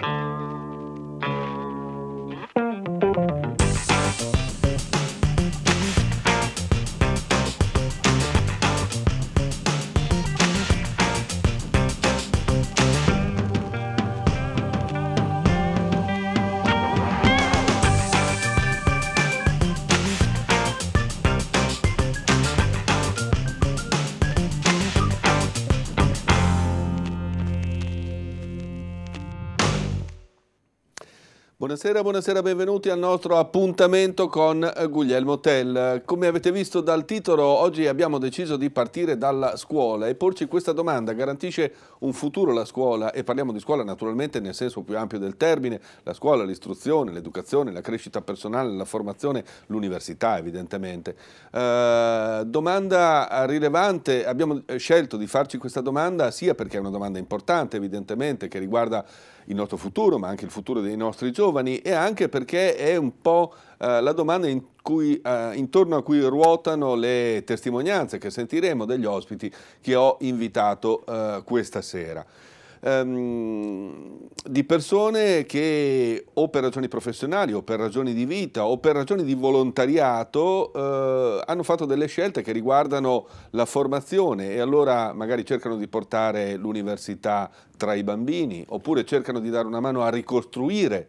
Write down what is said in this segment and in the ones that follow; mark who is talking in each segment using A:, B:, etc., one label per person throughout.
A: Thank you. Buonasera, buonasera, benvenuti al nostro appuntamento con eh, Guglielmo Tell. Come avete visto dal titolo, oggi abbiamo deciso di partire dalla scuola e porci questa domanda, garantisce un futuro la scuola? E parliamo di scuola naturalmente nel senso più ampio del termine, la scuola, l'istruzione, l'educazione, la crescita personale, la formazione, l'università evidentemente. Eh, domanda rilevante, abbiamo eh, scelto di farci questa domanda sia perché è una domanda importante evidentemente che riguarda il nostro futuro, ma anche il futuro dei nostri giovani e anche perché è un po' eh, la domanda in cui, uh, intorno a cui ruotano le testimonianze che sentiremo degli ospiti che ho invitato uh, questa sera ehm, di persone che o per ragioni professionali o per ragioni di vita o per ragioni di volontariato eh, hanno fatto delle scelte che riguardano la formazione e allora magari cercano di portare l'università tra i bambini oppure cercano di dare una mano a ricostruire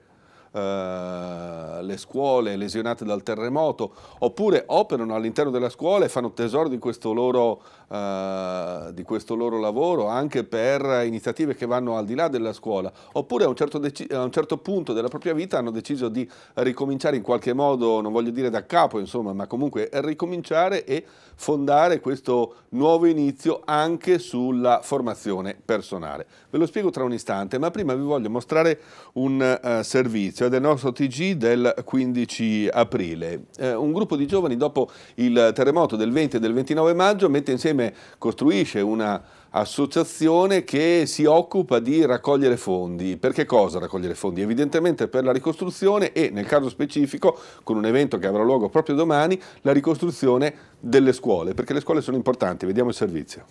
A: eh, le scuole lesionate dal terremoto, oppure operano all'interno della scuola e fanno tesoro di questo, loro, eh, di questo loro lavoro anche per iniziative che vanno al di là della scuola, oppure a un, certo a un certo punto della propria vita hanno deciso di ricominciare in qualche modo, non voglio dire da capo insomma, ma comunque ricominciare e fondare questo nuovo inizio anche sulla formazione personale. Ve lo spiego tra un istante, ma prima vi voglio mostrare un uh, servizio del nostro TG del 15 aprile. Eh, un gruppo di giovani dopo il terremoto del 20 e del 29 maggio mette insieme, costruisce una associazione che si occupa di raccogliere fondi. Perché cosa raccogliere fondi? Evidentemente per la ricostruzione e nel caso specifico, con un evento che avrà luogo proprio domani, la ricostruzione delle scuole, perché le scuole sono importanti. Vediamo il servizio.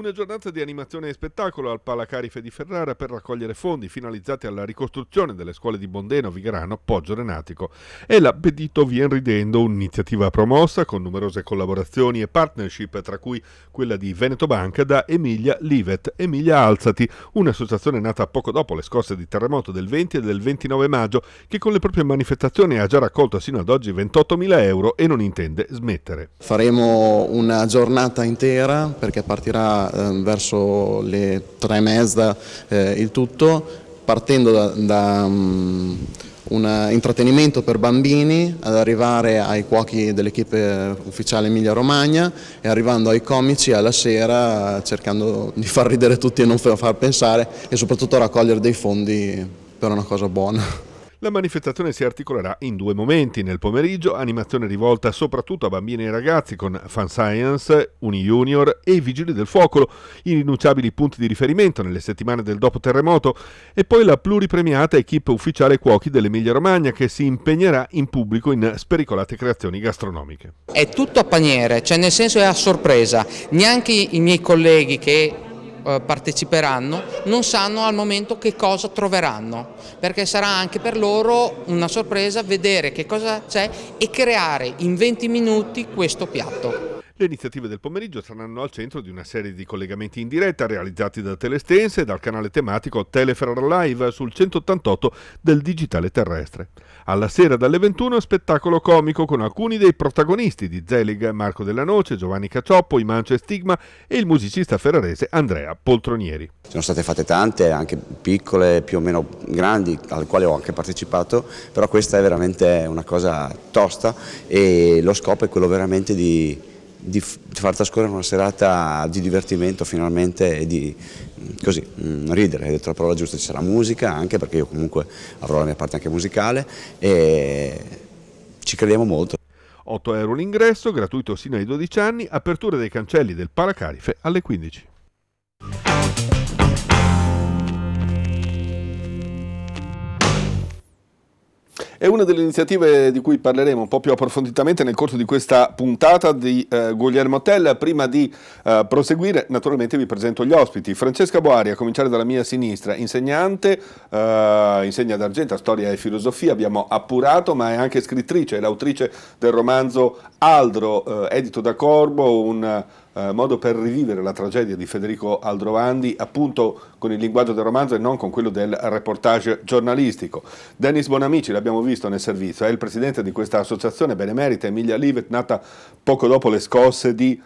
A: Una giornata di animazione e spettacolo al Palacarife di Ferrara per raccogliere fondi finalizzati alla ricostruzione delle scuole di Bondeno, Vigrano, Poggio Renatico e l'Appetito Vien Ridendo, un'iniziativa promossa con numerose collaborazioni e partnership, tra cui quella di Veneto Banca da Emilia Livet, Emilia Alzati, un'associazione nata poco dopo le scosse di terremoto del 20 e del 29 maggio, che con le proprie manifestazioni ha già raccolto sino ad oggi
B: 28.000 euro e non intende
A: smettere.
B: Faremo una giornata intera perché partirà Ehm, verso le tre e mezza eh, il tutto, partendo da, da um, un intrattenimento per bambini ad arrivare ai cuochi dell'equipe ufficiale Emilia Romagna e arrivando ai comici alla sera cercando di far ridere tutti e non far pensare e soprattutto raccogliere dei fondi per una cosa buona.
A: La manifestazione si articolerà in due momenti. Nel pomeriggio, animazione rivolta soprattutto a bambini e ragazzi con Fan Science, Uni Junior e i Vigili del Fuoco, irrinunciabili punti di riferimento nelle settimane del dopo terremoto, e poi la pluripremiata equip ufficiale cuochi dell'Emilia Romagna che si impegnerà in pubblico in spericolate
C: creazioni gastronomiche. È tutto a paniere, cioè nel senso è a sorpresa, neanche i miei colleghi che eh, parteciperanno non sanno al momento che cosa troveranno, perché sarà anche per loro una sorpresa vedere che cosa c'è e creare in 20 minuti questo piatto.
A: Le iniziative del pomeriggio saranno al centro di una serie di collegamenti in diretta realizzati da Telestense e dal canale tematico Telefera Live sul 188 del digitale terrestre. Alla sera dalle 21 spettacolo comico con alcuni dei protagonisti di Zelig, Marco Della Noce, Giovanni Cacioppo, Imancio e Stigma e il musicista ferrarese Andrea Poltronieri.
D: Sono state fatte tante, anche piccole, più o meno grandi, alle quali ho anche partecipato, però questa è veramente una cosa tosta e lo scopo è quello veramente di di, far trascorrere una serata di divertimento finalmente e di mm, così, mm, ridere, hai detto la parola giusta, ci sarà musica anche perché io comunque avrò la mia parte anche musicale e ci crediamo molto.
A: 8 euro l'ingresso, gratuito sino ai 12 anni, apertura dei cancelli del Paracarife alle 15. È una delle iniziative di cui parleremo un po' più approfonditamente nel corso di questa puntata di eh, Guglielmo Tell. Prima di eh, proseguire, naturalmente vi presento gli ospiti. Francesca Boari, a cominciare dalla mia sinistra, insegnante, eh, insegna ad Argenta storia e filosofia, abbiamo appurato, ma è anche scrittrice, è l'autrice del romanzo Aldro, eh, edito da Corbo, un eh, modo per rivivere la tragedia di Federico Aldrovandi appunto con il linguaggio del romanzo e non con quello del reportage giornalistico. Dennis Bonamici, l'abbiamo visto nel servizio, è il presidente di questa associazione benemerita Emilia Livet, nata poco dopo le scosse di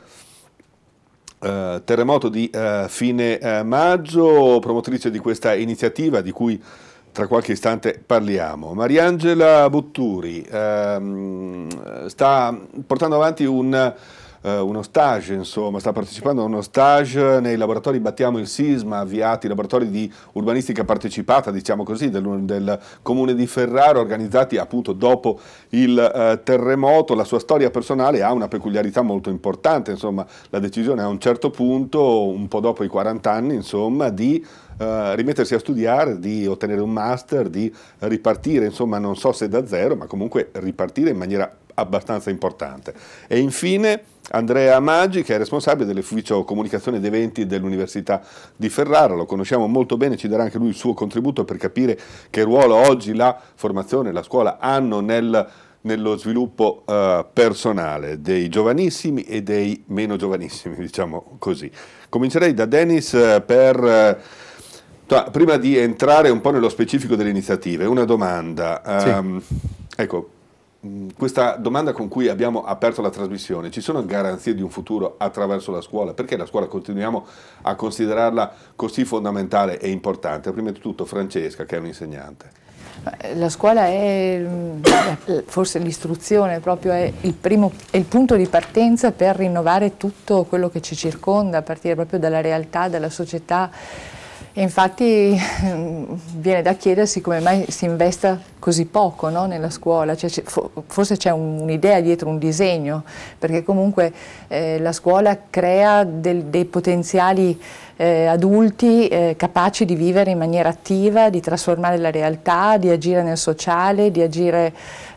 A: eh, terremoto di eh, fine eh, maggio, promotrice di questa iniziativa di cui tra qualche istante parliamo. Mariangela Butturi ehm, sta portando avanti un eh, uno stage, insomma, sta partecipando a uno stage nei laboratori Battiamo il Sisma, avviati, laboratori di urbanistica partecipata, diciamo così, del, del comune di Ferrara, organizzati appunto dopo il eh, terremoto. La sua storia personale ha una peculiarità molto importante, insomma, la decisione a un certo punto, un po' dopo i 40 anni, insomma, di Uh, rimettersi a studiare, di ottenere un master, di ripartire, insomma non so se da zero, ma comunque ripartire in maniera abbastanza importante. E infine Andrea Maggi, che è responsabile dell'ufficio comunicazione ed eventi dell'Università di Ferrara, lo conosciamo molto bene, ci darà anche lui il suo contributo per capire che ruolo oggi la formazione e la scuola hanno nel, nello sviluppo eh, personale dei giovanissimi e dei meno giovanissimi, diciamo così. Comincerei da Dennis eh, per... Eh, prima di entrare un po' nello specifico delle iniziative, una domanda. Sì. Um, ecco, Mm, questa domanda con cui abbiamo aperto la trasmissione, ci sono garanzie di un futuro attraverso la scuola? Perché la scuola continuiamo a considerarla così fondamentale e importante? Prima di tutto Francesca, che è un'insegnante.
E: Eh, la scuola è, mm, eh, forse l'istruzione proprio è il, primo, è il, punto di partenza per rinnovare tutto quello che ci circonda, a partire proprio dalla realtà, dalla società, e infatti viene da chiedersi come mai si investa così poco no, nella scuola, cioè, forse c'è un'idea dietro un disegno, perché comunque eh, la scuola crea del, dei potenziali eh, adulti eh, capaci di vivere in maniera attiva, di trasformare la realtà, di agire nel sociale, di agire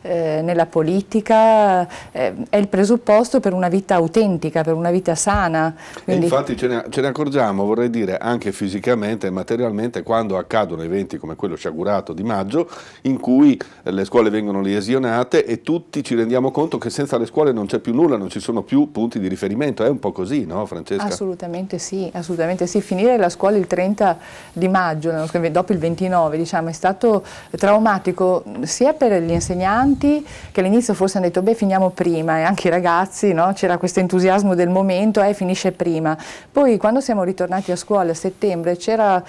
E: eh, nella politica eh, è il presupposto per una vita autentica, per una vita sana. Quindi... infatti
A: ce ne, ce ne, accorgiamo, vorrei dire, anche fisicamente e materialmente quando accadono eventi come quello sciagurato di maggio in cui le scuole vengono lesionate e tutti ci rendiamo conto che senza le scuole non c'è più nulla, non ci sono più punti di riferimento, è un po' così, no Francesca?
E: Assolutamente sì, assolutamente sì. Finire la scuola il 30 di maggio, dopo il 29 diciamo, è stato traumatico sia per gli insegnanti tanti che all'inizio forse hanno detto beh finiamo prima e anche i ragazzi no? c'era questo entusiasmo del momento eh, finisce prima. Poi quando siamo ritornati a scuola a settembre era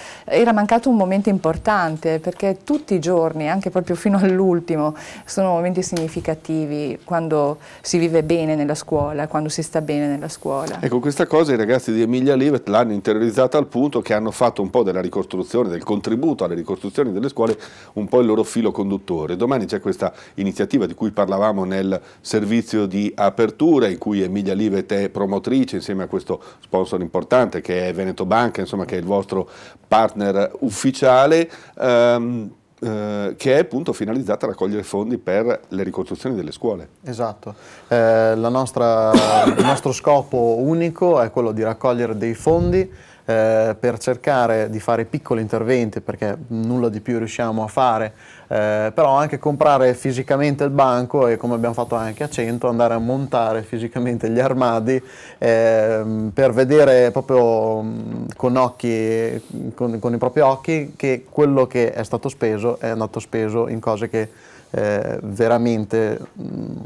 E: mancato un momento importante perché tutti i giorni, anche proprio fino all'ultimo, sono momenti significativi quando si vive bene nella scuola, quando si sta bene nella scuola.
A: Ecco questa cosa i ragazzi di Emilia Livet l'hanno interiorizzata al punto che hanno fatto un po' della ricostruzione, del contributo alle ricostruzioni delle scuole un po' il loro filo conduttore. Domani c'è questa iniziativa iniziativa di cui parlavamo nel servizio di apertura in cui Emilia Livet è promotrice insieme a questo sponsor importante che è Veneto Banca, insomma che è il vostro partner ufficiale. Ehm, eh, che è appunto finalizzata a raccogliere fondi per le ricostruzioni delle scuole.
B: Esatto, eh, nostra, il nostro scopo unico è quello di raccogliere dei fondi eh, per cercare di fare piccoli interventi perché nulla di più riusciamo a fare eh, però anche comprare fisicamente il banco e come abbiamo fatto anche a 100 andare a montare fisicamente gli armadi eh, per vedere proprio con, occhi, con, con i propri occhi che quello che è stato speso è andato speso in cose che eh, veramente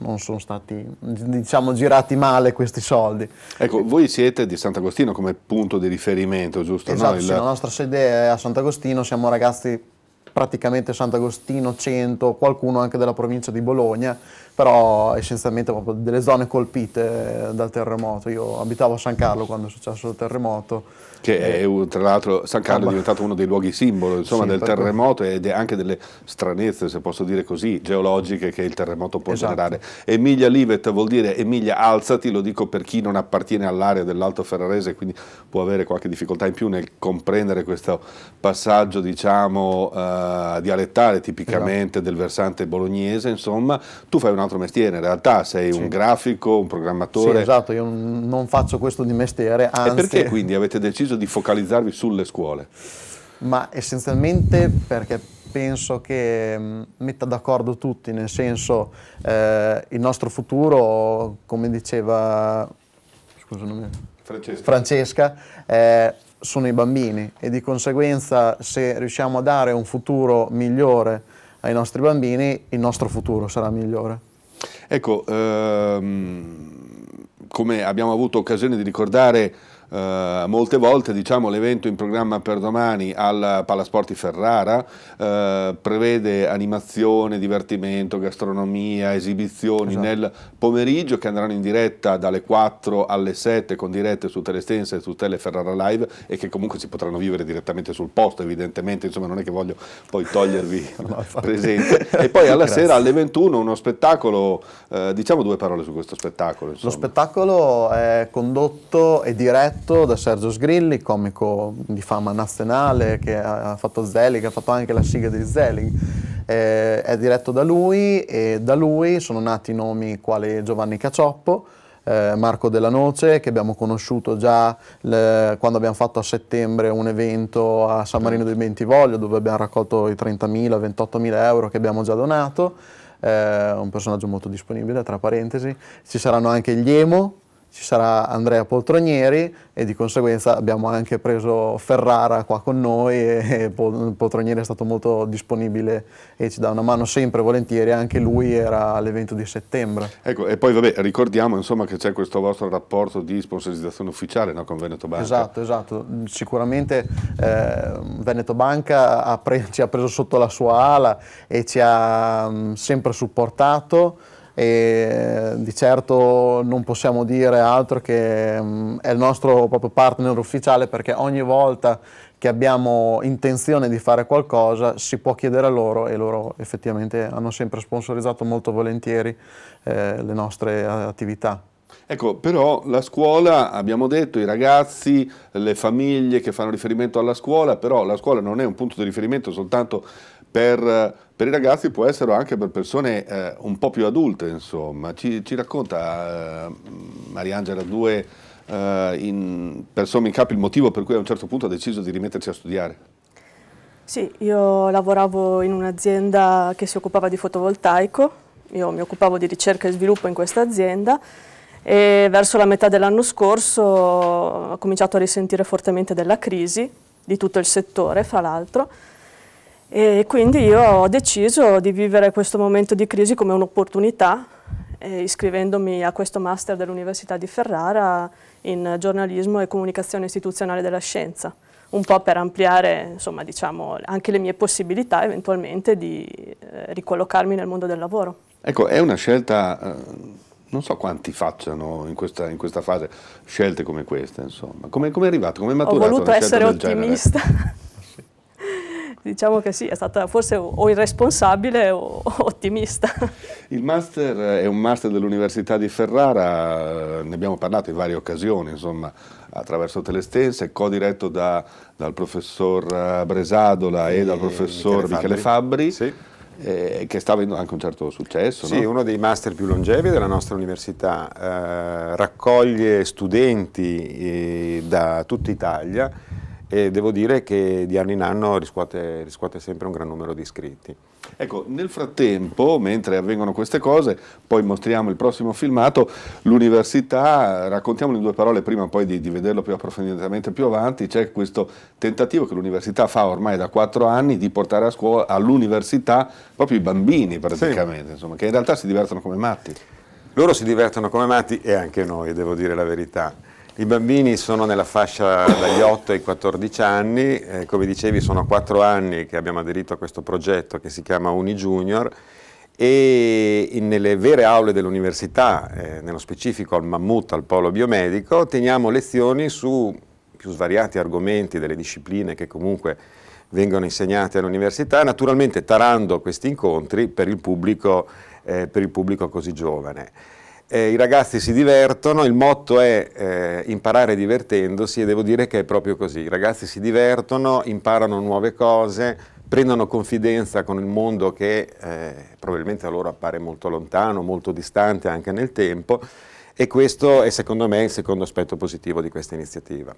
B: non sono stati diciamo girati male questi soldi.
A: Ecco, voi siete di Sant'Agostino come punto di riferimento, giusto? Esatto, no? Il... sì, la
B: nostra sede è a Sant'Agostino, siamo ragazzi praticamente Sant'Agostino, Cento, qualcuno anche della provincia di Bologna, però essenzialmente proprio delle zone colpite dal terremoto. Io abitavo a San Carlo quando è successo il terremoto
A: che eh. è, tra l'altro San Carlo è diventato uno dei luoghi simbolo insomma, sì, del terremoto ed è anche delle stranezze, se posso dire così, geologiche che il terremoto può esatto. generare. Emilia Livet vuol dire Emilia alzati, lo dico per chi non appartiene all'area dell'Alto Ferrarese, quindi può avere qualche difficoltà in più nel comprendere questo passaggio diciamo, uh, dialettale tipicamente esatto. del versante bolognese, insomma, tu fai un altro mestiere, in realtà sei sì. un grafico, un programmatore. Sì, esatto,
B: io non faccio questo di mestiere, anzi. E perché
A: quindi avete deciso deciso di focalizzarvi sulle scuole?
B: Ma essenzialmente perché penso che mm, metta d'accordo tutti, nel senso eh, il nostro futuro, come diceva scusami, Francesca, Francesca eh, sono i bambini e di conseguenza se riusciamo a dare un futuro migliore ai nostri bambini, il nostro futuro sarà migliore.
A: Ecco, ehm, come abbiamo avuto occasione di ricordare eh, molte volte diciamo, l'evento in programma per domani al Palasporti Ferrara eh, prevede animazione, divertimento, gastronomia, esibizioni esatto. nel pomeriggio che andranno in diretta dalle 4 alle 7 con dirette su Telestensa e su Tele Ferrara Live e che comunque si potranno vivere direttamente sul posto evidentemente, insomma non è che voglio poi togliervi no, presente. E poi alla Grazie. sera alle 21 uno spettacolo, eh, diciamo due parole su questo spettacolo. Insomma.
B: Lo spettacolo è condotto e diretto diretto da Sergio Sgrilli, comico di fama nazionale che ha fatto Zelig, ha fatto anche la sigla di Zelig. Eh, è diretto da lui e da lui sono nati nomi quali Giovanni Cacioppo, eh, Marco Della Noce che abbiamo conosciuto già le, quando abbiamo fatto a settembre un evento a San Marino del Bentivoglio dove abbiamo raccolto i 30.000, 28.000 euro che abbiamo già donato. Eh, un personaggio molto disponibile, tra parentesi. Ci saranno anche gli Emo, ci sarà Andrea Poltronieri e di conseguenza abbiamo anche preso Ferrara qua con noi e, Poltronieri è stato molto disponibile e ci dà una mano sempre volentieri, anche lui era all'evento di settembre. Ecco,
A: e poi vabbè, ricordiamo insomma che c'è questo vostro rapporto di sponsorizzazione ufficiale no, con Veneto Banca. Esatto,
B: esatto, sicuramente eh, Veneto Banca ha ci ha preso sotto la sua ala e ci ha mh, sempre supportato e di certo non possiamo dire altro che mh, mm, è il nostro proprio partner ufficiale perché ogni volta che abbiamo intenzione di fare qualcosa si può chiedere a loro e loro effettivamente hanno sempre sponsorizzato molto volentieri eh, le nostre eh, attività.
A: Ecco, però la scuola, abbiamo detto, i ragazzi, le famiglie che fanno riferimento alla scuola, però la scuola non è un punto di riferimento soltanto per per i ragazzi può essere anche per persone eh, un po' più adulte, insomma. Ci, ci racconta eh, Mariangela Due, eh, in, per sommi in capo, il motivo per cui a un certo punto ha deciso di rimettersi a studiare.
F: Sì, io lavoravo in un'azienda che si occupava di fotovoltaico, io mi occupavo di ricerca e sviluppo in questa azienda e verso la metà dell'anno scorso ho cominciato a risentire fortemente della crisi, di tutto il settore fra l'altro, e quindi io ho deciso di vivere questo momento di crisi come un'opportunità, eh, iscrivendomi a questo master dell'Università di Ferrara in giornalismo e comunicazione istituzionale della scienza, un po' per ampliare insomma, diciamo, anche le mie possibilità eventualmente di eh, ricollocarmi nel mondo del lavoro.
A: Ecco, è una scelta, eh, non so quanti facciano in questa, in questa fase, scelte come questa, insomma. Come, come è arrivato, come è maturato? Ho voluto essere ottimista.
F: Diciamo che sì, è stata forse o irresponsabile o ottimista.
A: Il master eh, è un master dell'Università di Ferrara, eh, ne abbiamo parlato in varie occasioni, insomma, attraverso Telestense, co-diretto da, dal professor eh, Bresadola e, e dal professor Michele Fabbri. Michele Fabbri. Sì. Eh, che sta avendo anche un certo successo. Sì, no? uno dei master più longevi della
D: nostra università, eh, raccoglie studenti eh, da tutta Italia e devo dire che di anno in anno riscuote, riscuote, sempre un gran numero di
A: iscritti. Ecco, nel frattempo, mentre avvengono queste cose, poi mostriamo il prossimo filmato, l'università, raccontiamolo in due parole prima poi di, di vederlo più approfonditamente più avanti, c'è questo tentativo che l'università fa ormai da quattro anni di portare a scuola, all'università proprio i bambini praticamente, sì. insomma, che in realtà si divertono come matti.
D: Loro si divertono come matti e anche noi, devo dire la verità. I bambini sono nella fascia dagli 8 ai 14 anni, eh, come dicevi sono 4 anni che abbiamo aderito a questo progetto che si chiama Uni Junior e nelle vere aule dell'università, eh, nello specifico al Mammut, al Polo Biomedico, teniamo lezioni su più svariati argomenti delle discipline che comunque vengono insegnate all'università, naturalmente tarando questi incontri per il pubblico, eh, per il pubblico così giovane eh, i ragazzi si divertono, il motto è eh, imparare divertendosi e devo dire che è proprio così, i ragazzi si divertono, imparano nuove cose, prendono confidenza con il mondo che eh, probabilmente a loro appare molto lontano, molto distante anche nel
A: tempo e questo è secondo me il secondo aspetto positivo di questa iniziativa.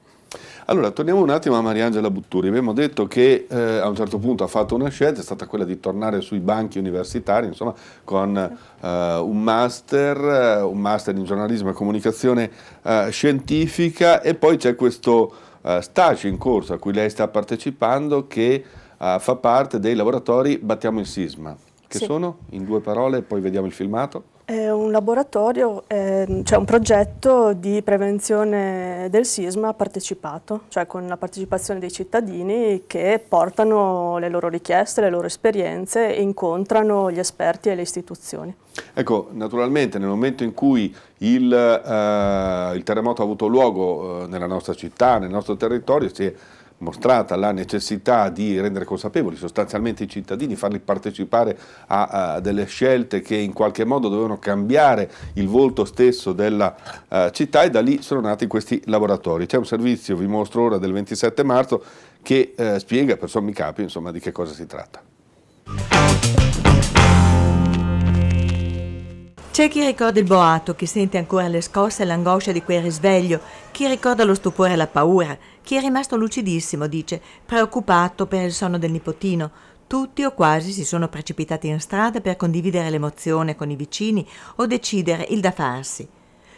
A: Allora, torniamo un attimo a Mariangela Butturi. Abbiamo detto che eh, a un certo punto ha fatto una scelta, è stata quella di tornare sui banchi universitari, insomma, con eh, un master, eh, un master in giornalismo e comunicazione eh, scientifica e poi c'è questo eh, stage in corso a cui lei sta partecipando che eh, fa parte dei laboratori Battiamo il Sisma, che sì. sono, in due parole, poi vediamo il filmato.
F: È un laboratorio, eh, cioè un progetto di prevenzione del sisma partecipato, cioè con la partecipazione dei cittadini che portano le loro richieste, le loro esperienze e incontrano gli esperti e le istituzioni.
A: Ecco, naturalmente nel momento in cui il, eh, il terremoto ha avuto luogo eh, nella nostra città, nel nostro territorio, si è mostrata la necessità di rendere consapevoli sostanzialmente i cittadini, farli partecipare a, a delle scelte che in qualche modo dovevano cambiare il volto stesso della uh, città e da lì sono nati questi laboratori. C'è un servizio, vi mostro ora, del 27 marzo che uh, spiega per sommi capi insomma, di che cosa si tratta.
G: C'è chi ricorda il boato, chi sente ancora le scosse e l'angoscia di quel risveglio, chi ricorda lo stupore e la paura, chi è rimasto lucidissimo, dice, preoccupato per il sonno del nipotino. Tutti o quasi si sono precipitati in strada per condividere l'emozione con i vicini o decidere il da farsi.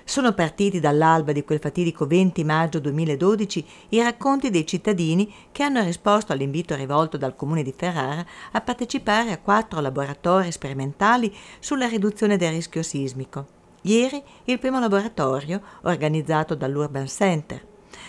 G: Sono partiti dall'alba di quel fatidico 20 maggio 2012 i racconti dei cittadini che hanno risposto all'invito rivolto dal comune di Ferrara a partecipare a quattro laboratori sperimentali sulla riduzione del rischio sismico. Ieri il primo laboratorio, organizzato dall'Urban Center.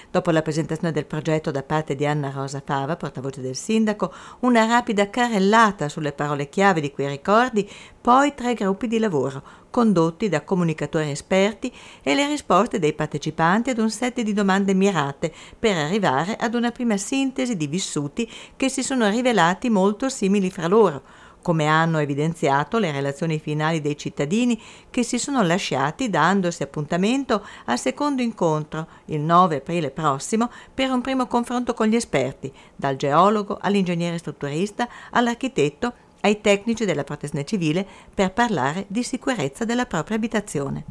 G: Dopo la presentazione del progetto da parte di Anna Rosa Fava, portavoce del sindaco, una rapida carrellata sulle parole chiave di quei ricordi, poi tre gruppi di lavoro condotti da comunicatori esperti e le risposte dei partecipanti ad un set di domande mirate per arrivare ad una prima sintesi di vissuti che si sono rivelati molto simili fra loro come hanno evidenziato le relazioni finali dei cittadini che si sono lasciati dandosi appuntamento al secondo incontro il 9 aprile prossimo per un primo confronto con gli esperti, dal geologo all'ingegnere strutturista all'architetto ai tecnici della protezione civile per parlare di sicurezza della propria abitazione.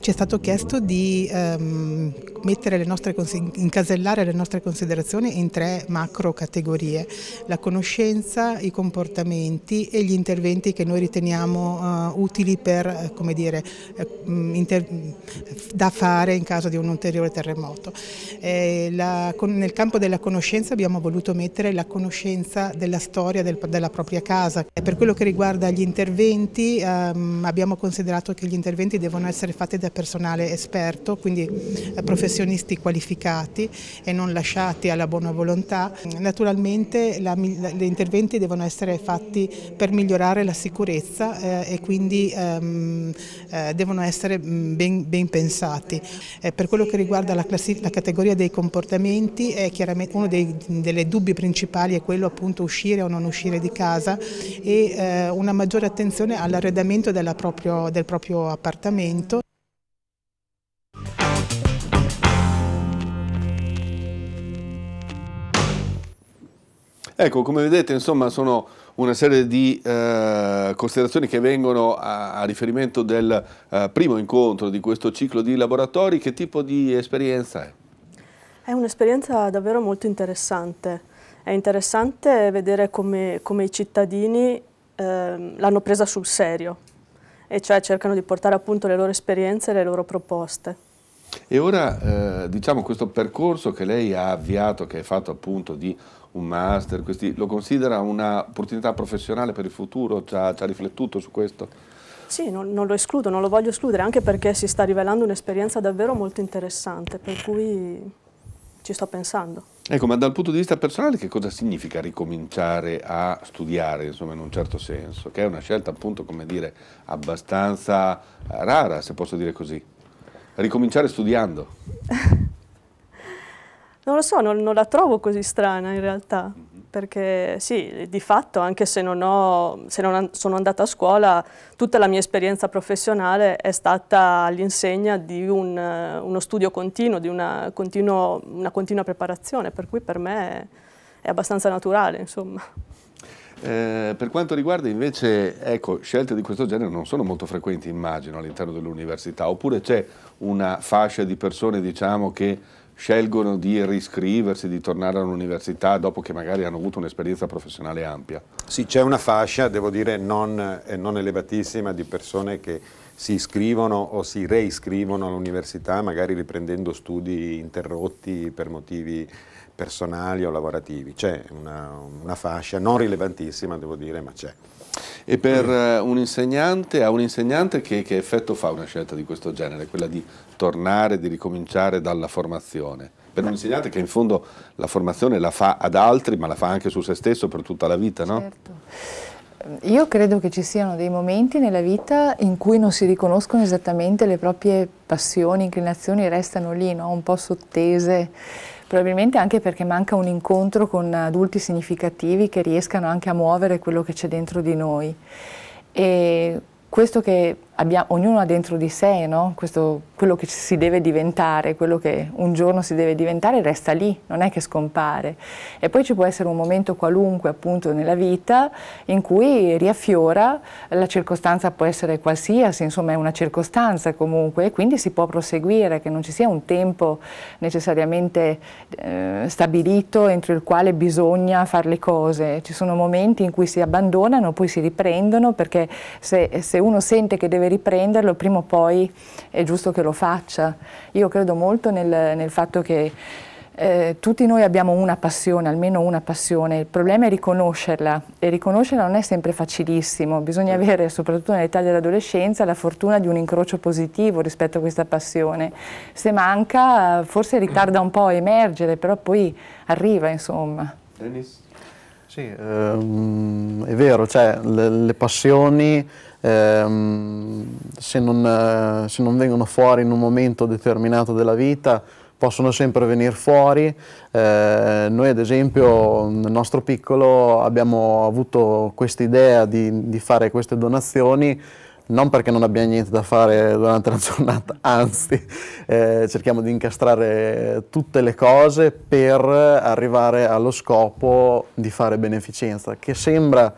H: Ci è stato chiesto di um, le nostre, incasellare le nostre considerazioni in tre macro categorie, la conoscenza, i comportamenti e gli interventi che noi riteniamo uh, utili per, eh, come dire, eh, da fare in caso di un ulteriore terremoto. La, con, nel campo della conoscenza abbiamo voluto mettere la conoscenza della storia del, della propria casa. Per quello che riguarda gli interventi um, abbiamo considerato che gli interventi devono essere fatti da personale esperto, quindi eh, professionisti qualificati e non lasciati alla buona volontà. Naturalmente la, gli interventi devono essere fatti per migliorare la sicurezza eh, e quindi ehm, eh, devono essere mm, ben, ben pensati. Eh, per quello che riguarda la, la categoria dei comportamenti, è chiaramente uno dei dubbi principali è quello appunto uscire o non uscire di casa e eh, una maggiore attenzione all'arredamento del proprio appartamento.
A: Ecco, come vedete, insomma, sono una serie di eh, considerazioni che vengono a, a riferimento del eh, primo incontro di questo ciclo di laboratori. Che tipo di esperienza è?
F: È un'esperienza davvero molto interessante. È interessante vedere come, come i cittadini eh, l'hanno presa sul serio e cioè cercano di portare appunto le loro esperienze e le loro proposte.
A: E ora eh, diciamo questo percorso che lei ha avviato, che è fatto appunto di un master, questi, lo considera un'opportunità professionale per il futuro? Ci ha, riflettuto su questo?
F: Sì, non, non, lo escludo, non lo voglio escludere, anche perché si sta rivelando un'esperienza davvero molto interessante, per cui ci sto pensando.
A: Ecco, ma dal punto di vista personale che cosa significa ricominciare a studiare, insomma, in un certo senso? Che è una scelta, appunto, come dire, abbastanza rara, se posso dire così. Ricominciare studiando.
F: Non lo so, non, non la trovo così strana in realtà, perché sì, di fatto, anche se non, ho, se non sono andata a scuola, tutta la mia esperienza professionale è stata all'insegna di un, uno studio continuo, di una, continuo, una continua preparazione, per cui per me è abbastanza naturale, insomma.
A: Eh, per quanto riguarda invece, ecco, scelte di questo genere non sono molto frequenti, immagino, all'interno dell'università, oppure c'è una fascia di persone, diciamo, che scelgono di riscriversi, di tornare all'università dopo che magari hanno avuto un'esperienza professionale ampia? Sì, c'è
D: una fascia, devo dire, non, eh, non elevatissima di persone che si iscrivono o si reiscrivono all'università, magari riprendendo studi interrotti per motivi personali o lavorativi. C'è una, una fascia non rilevantissima, devo dire,
A: ma c'è. E per eh, un insegnante, a un insegnante che, che effetto fa una scelta di questo genere, quella di tornare, di ricominciare dalla formazione? per un insegnante che in fondo la formazione la fa ad altri, ma la fa anche su se stesso per tutta la vita, no? Certo.
E: Ehm, io credo che ci siano dei momenti nella vita in cui non si riconoscono esattamente le proprie passioni, inclinazioni, restano lì, no? un po' sottese probabilmente anche perché manca un incontro con adulti significativi che riescano anche a muovere quello che c'è dentro di noi. E questo che abbiamo, ognuno ha dentro di sé no? Questo, quello che si deve diventare, quello che un giorno si deve diventare resta lì, non è che scompare. E poi ci può essere un momento qualunque appunto nella vita in cui riaffiora, la circostanza può essere qualsiasi, insomma è una circostanza comunque, e quindi si può proseguire, che non ci sia un tempo necessariamente eh, stabilito entro il quale bisogna fare le cose. Ci sono momenti in cui si abbandonano, poi si riprendono, perché se, se uno sente che deve riprenderlo, prima o poi è giusto che lo faccia. Io credo molto nel, nel fatto che eh, tutti noi abbiamo una passione, almeno una passione, il problema è riconoscerla e riconoscerla non è sempre facilissimo, bisogna avere soprattutto nell'età dell'adolescenza la fortuna di un incrocio positivo rispetto a questa passione, se manca forse ritarda un po' a emergere, però poi arriva insomma.
B: Dennis? Sì, ehm, è vero, cioè le, le passioni ehm, se, non, eh, se non vengono fuori in un momento determinato della vita, possono sempre venire fuori. Eh, noi ad esempio nel nostro piccolo abbiamo avuto questa idea di, di, fare queste donazioni non perché non abbia niente da fare durante la giornata, anzi eh, cerchiamo di incastrare tutte le cose per arrivare allo scopo di fare beneficenza, che sembra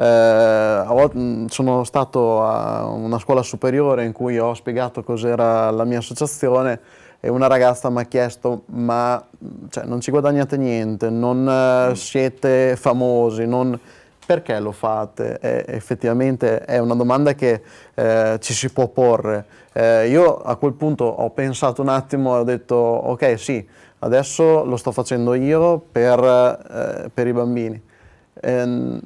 B: eh, mm, sono stato a una scuola superiore in cui ho spiegato cos'era la mia associazione e una ragazza mi ha chiesto ma mm, cioè, non ci guadagnate niente, non eh, mm. siete famosi, non... perché lo fate? E, effettivamente è una domanda che eh, ci si può porre. Eh, io a quel punto ho pensato un attimo e ho detto ok sì, adesso lo sto facendo io per, eh, per i bambini ehm,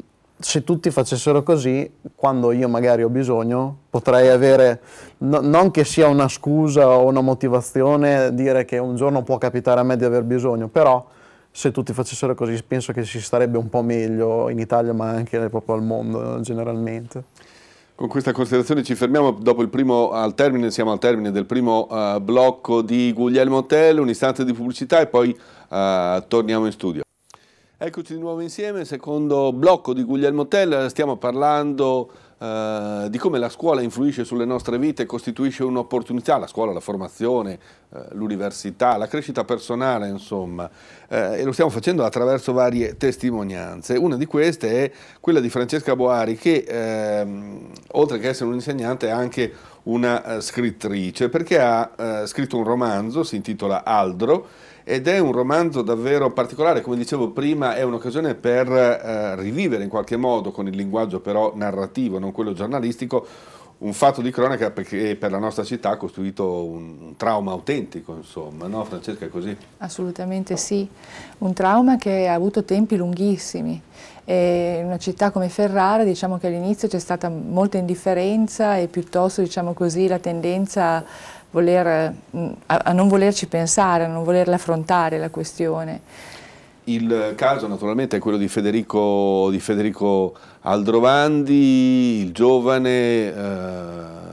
B: se tutti facessero così, quando io magari ho bisogno, potrei avere, no, non che sia una scusa o una motivazione dire che un giorno può capitare a me di aver bisogno, però se tutti facessero così penso che si starebbe un po' meglio in Italia ma anche proprio al mondo generalmente.
A: Con questa considerazione ci fermiamo, primo, al termine, siamo al termine del primo uh, blocco di Guglielmo Tell, un istante di pubblicità e poi uh, torniamo in studio. Eccoci di nuovo insieme, secondo blocco di Guglielmo Tell, stiamo parlando eh, di come la scuola influisce sulle nostre vite e costituisce un'opportunità, la scuola, la formazione, eh, l'università, la crescita personale insomma, eh, e lo stiamo facendo attraverso varie testimonianze. Una di queste è quella di Francesca Boari che ehm, oltre che essere un'insegnante è anche una eh, scrittrice perché ha eh, scritto un romanzo, si intitola Aldro, ed è un romanzo davvero particolare, come dicevo prima è un'occasione per eh, rivivere in qualche modo, con il linguaggio però narrativo, non quello giornalistico, un fatto di cronaca che per la nostra città ha costruito un, un trauma autentico, insomma, no Francesca, è così?
E: Assolutamente sì, un trauma che ha avuto tempi lunghissimi. E in una città come Ferrara diciamo che all'inizio c'è stata molta indifferenza e piuttosto diciamo così, la tendenza voler, mm, a, a non volerci pensare, a non volerla affrontare la questione.
A: Il caso naturalmente è quello di Federico, di Federico Aldrovandi, il giovane eh,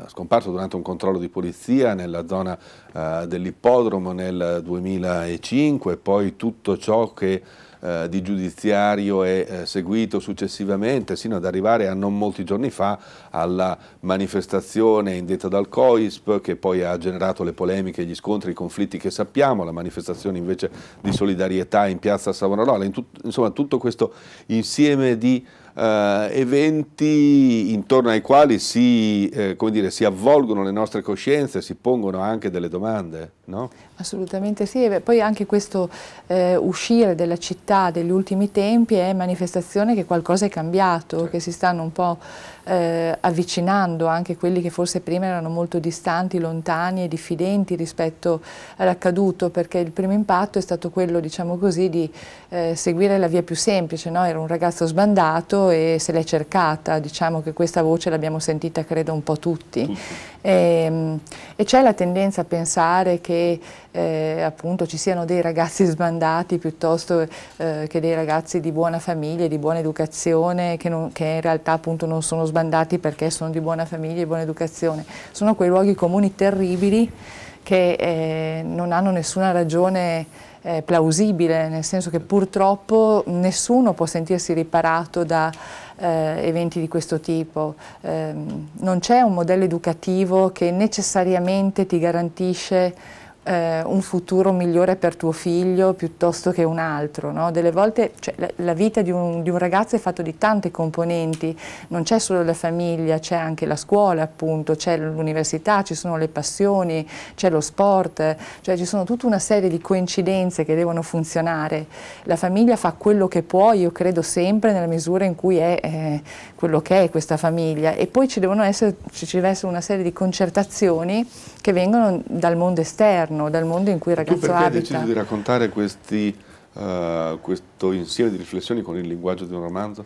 A: scomparso durante un controllo di polizia nella zona eh, dell'ippodromo nel 2005, poi tutto ciò che eh, di giudiziario è eh, seguito successivamente sino ad arrivare a non molti giorni fa alla manifestazione indetta dal COISP che poi ha generato le polemiche, gli scontri, i conflitti che sappiamo, la manifestazione invece di solidarietà in piazza Savonarola, in tut insomma tutto questo insieme di Uh, eventi intorno ai quali si, eh, dire, si avvolgono le nostre coscienze, si pongono anche delle domande? No?
E: Assolutamente sì, e poi anche questo eh, uscire della città degli ultimi tempi è manifestazione che qualcosa è cambiato, certo. che si stanno un po' eh, avvicinando anche quelli che forse prima erano molto distanti, lontani e diffidenti rispetto all'accaduto, perché il primo impatto è stato quello, diciamo così, di eh, seguire la via più semplice, no? era un ragazzo sbandato e se l'è cercata, diciamo che questa voce l'abbiamo sentita credo un po' tutti. Tutto e, ehm, e c'è la tendenza a pensare che eh, appunto ci siano dei ragazzi sbandati piuttosto eh, che dei ragazzi di buona famiglia, di buona educazione, che, non, che, in realtà appunto non sono sbandati perché sono di buona famiglia e buona educazione. Sono quei luoghi comuni terribili che eh, non hanno nessuna ragione eh, plausibile, nel senso che purtroppo nessuno può sentirsi riparato da eh, eventi di questo tipo. Eh, non c'è un modello educativo che necessariamente ti garantisce eh, un futuro migliore per tuo figlio piuttosto che un altro. No? Delle volte cioè, la, vita di un, di un, ragazzo è fatta di tante componenti, non c'è solo la famiglia, c'è anche la scuola appunto, c'è l'università, ci sono le passioni, c'è lo sport, cioè ci sono tutta una serie di coincidenze che devono funzionare. La famiglia fa quello che può, io credo sempre, nella misura in cui è eh, quello che è questa famiglia e poi ci, essere, ci deve essere una serie di concertazioni che vengono dal mondo esterno, dal mondo in cui il ragazzo tu perché abita. Perché hai deciso di
A: raccontare questi, uh, questo insieme di riflessioni con il linguaggio di un romanzo?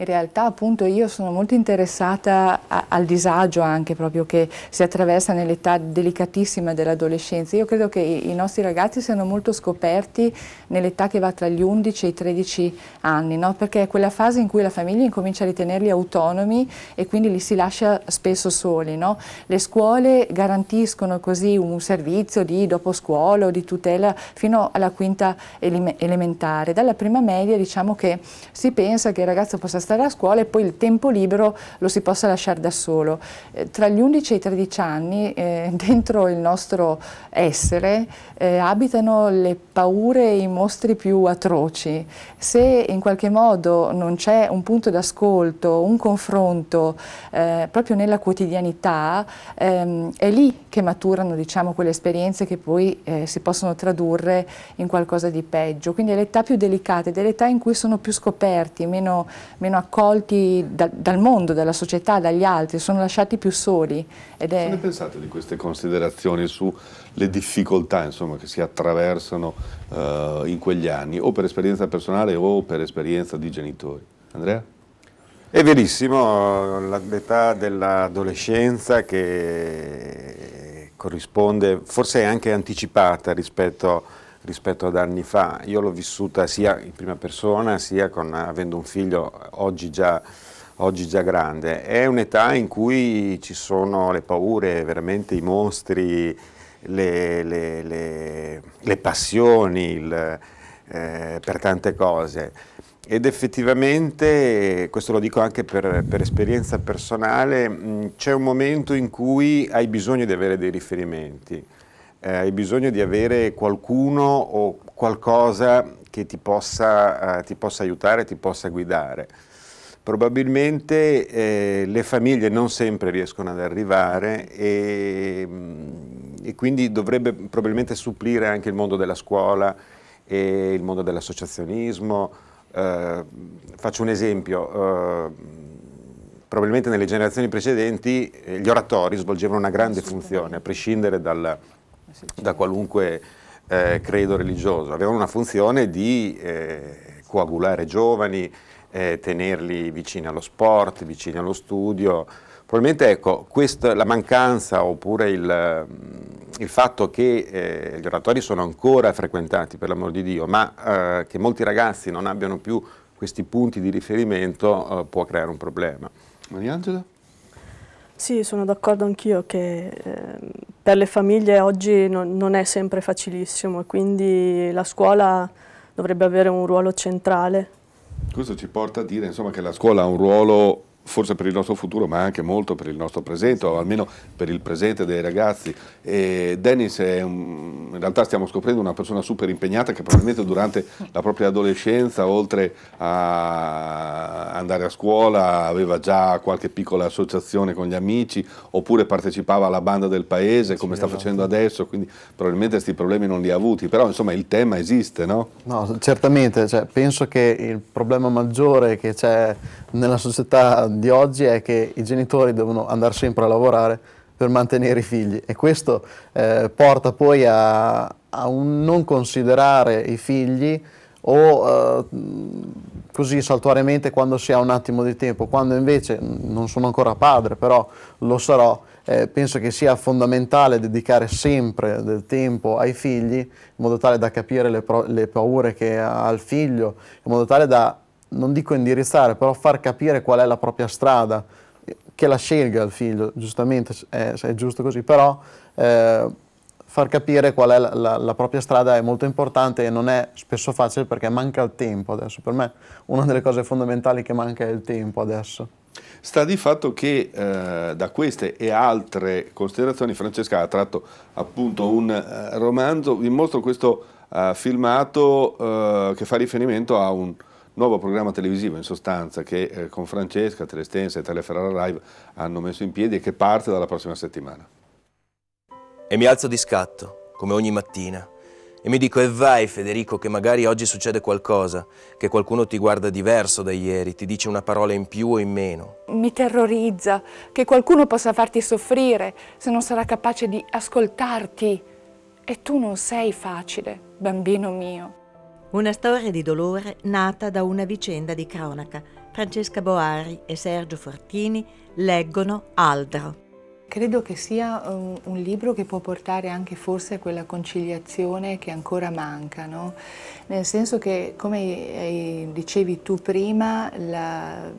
E: in realtà appunto io sono molto interessata a, al disagio anche proprio che si attraversa nell'età delicatissima dell'adolescenza. Io credo che i, nostri ragazzi siano molto scoperti nell'età che va tra gli 11 e i 13 anni, no? perché è quella fase in cui la famiglia incomincia a ritenerli autonomi e quindi li si lascia spesso soli. No? Le scuole garantiscono così un servizio di dopo scuola o di tutela fino alla quinta elementare. Dalla prima media diciamo che si pensa che il ragazzo possa stare stare a scuola e poi il tempo libero lo si possa lasciare da solo. Eh, tra gli 11 e i 13 anni, eh, dentro il nostro essere, eh, abitano le paure e i mostri più atroci. Se in qualche modo non c'è un punto d'ascolto, un confronto, eh, proprio nella quotidianità, ehm, è lì che maturano diciamo, quelle esperienze che poi eh, si possono tradurre in qualcosa di peggio. Quindi è l'età più delicata, è l'età in cui sono più scoperti, meno, meno accolti da, dal mondo, dalla società, dagli altri, sono lasciati più soli. Ed è... Cosa ne
A: pensate di queste considerazioni sulle difficoltà insomma, che si attraversano eh, in quegli anni, o per esperienza personale o per esperienza di genitori? Andrea? È verissimo, l'età dell'adolescenza che
D: corrisponde, forse è anche anticipata rispetto a rispetto ad anni fa. Io l'ho vissuta sia in prima persona sia con, avendo un figlio oggi già, oggi già grande. È un'età in cui ci sono le paure, veramente i mostri, le, le, le, le passioni il, eh, per tante cose. Ed effettivamente, questo lo dico anche per, per esperienza personale, c'è un momento in cui hai bisogno di avere dei riferimenti eh, hai bisogno di avere qualcuno o qualcosa che ti possa, eh, ti possa aiutare, ti possa guidare. Probabilmente eh, le famiglie non sempre riescono ad arrivare e, mm, e quindi dovrebbe probabilmente supplire anche il mondo della scuola e il mondo dell'associazionismo. Eh, faccio un esempio, eh, probabilmente nelle generazioni precedenti eh, gli oratori svolgevano una grande funzione, a prescindere dal, da qualunque eh, credo religioso, avevano una funzione di eh, coagulare giovani, eh, tenerli vicini allo sport, vicini allo studio. Probabilmente ecco, questa, la mancanza oppure il, mm, il fatto che eh, gli oratori sono ancora frequentati, per l'amor di Dio, ma eh, che molti ragazzi non abbiano più questi punti di riferimento eh, può creare un problema. Mariangela?
F: Sì, sono d'accordo anch'io che ehm, per le famiglie oggi non, non è sempre facilissimo e quindi la scuola dovrebbe avere un ruolo centrale.
A: Questo ci porta a dire insomma, che la scuola ha un ruolo forse per il nostro futuro ma anche molto per il nostro presente o almeno per il presente dei ragazzi. E Dennis è un, in realtà stiamo scoprendo una persona super impegnata che probabilmente durante la propria adolescenza oltre a andare a scuola aveva già qualche piccola associazione con gli amici oppure partecipava alla banda del paese come sì, sta esatto. facendo adesso, quindi probabilmente questi problemi non li ha avuti, però insomma il tema esiste, no?
B: No, certamente, cioè, penso che il problema maggiore che c'è nella società di oggi è che i genitori devono andare sempre a lavorare per mantenere i figli e questo eh, porta poi a, a non considerare i figli o eh, così saltuariamente quando si ha un attimo di tempo, quando invece non sono ancora padre, però lo sarò, eh, penso che sia fondamentale dedicare sempre del tempo ai figli in modo tale da capire le, le paure che ha il figlio, in modo tale da non dico indirizzare, però far capire qual è la propria strada, che la scelga il figlio, giustamente, è, è giusto così, però eh, far capire qual è la, la, la, propria strada è molto importante e non è spesso facile perché manca il tempo adesso. Per me una delle cose fondamentali che manca è il tempo adesso.
A: Sta di fatto che eh, da queste e altre considerazioni Francesca ha tratto appunto un eh, romanzo, vi mostro questo eh, filmato eh, che fa riferimento a un nuovo programma televisivo in sostanza che eh, con Francesca, Telestensa e Teleferrara Live hanno messo in piedi e che parte dalla prossima settimana.
C: E mi alzo di scatto, come ogni mattina, e mi dico e vai Federico che magari oggi succede qualcosa, che qualcuno ti guarda diverso da ieri, ti dice una parola in più o in meno.
E: Mi terrorizza che qualcuno possa farti soffrire se non sarà capace di ascoltarti e tu non sei facile, bambino mio.
G: Una storia di dolore nata da una vicenda di cronaca. Francesca Boari e Sergio
E: Fortini leggono Aldro. Credo che sia un, libro che può portare anche forse a quella conciliazione che ancora manca, no? nel senso che come dicevi tu prima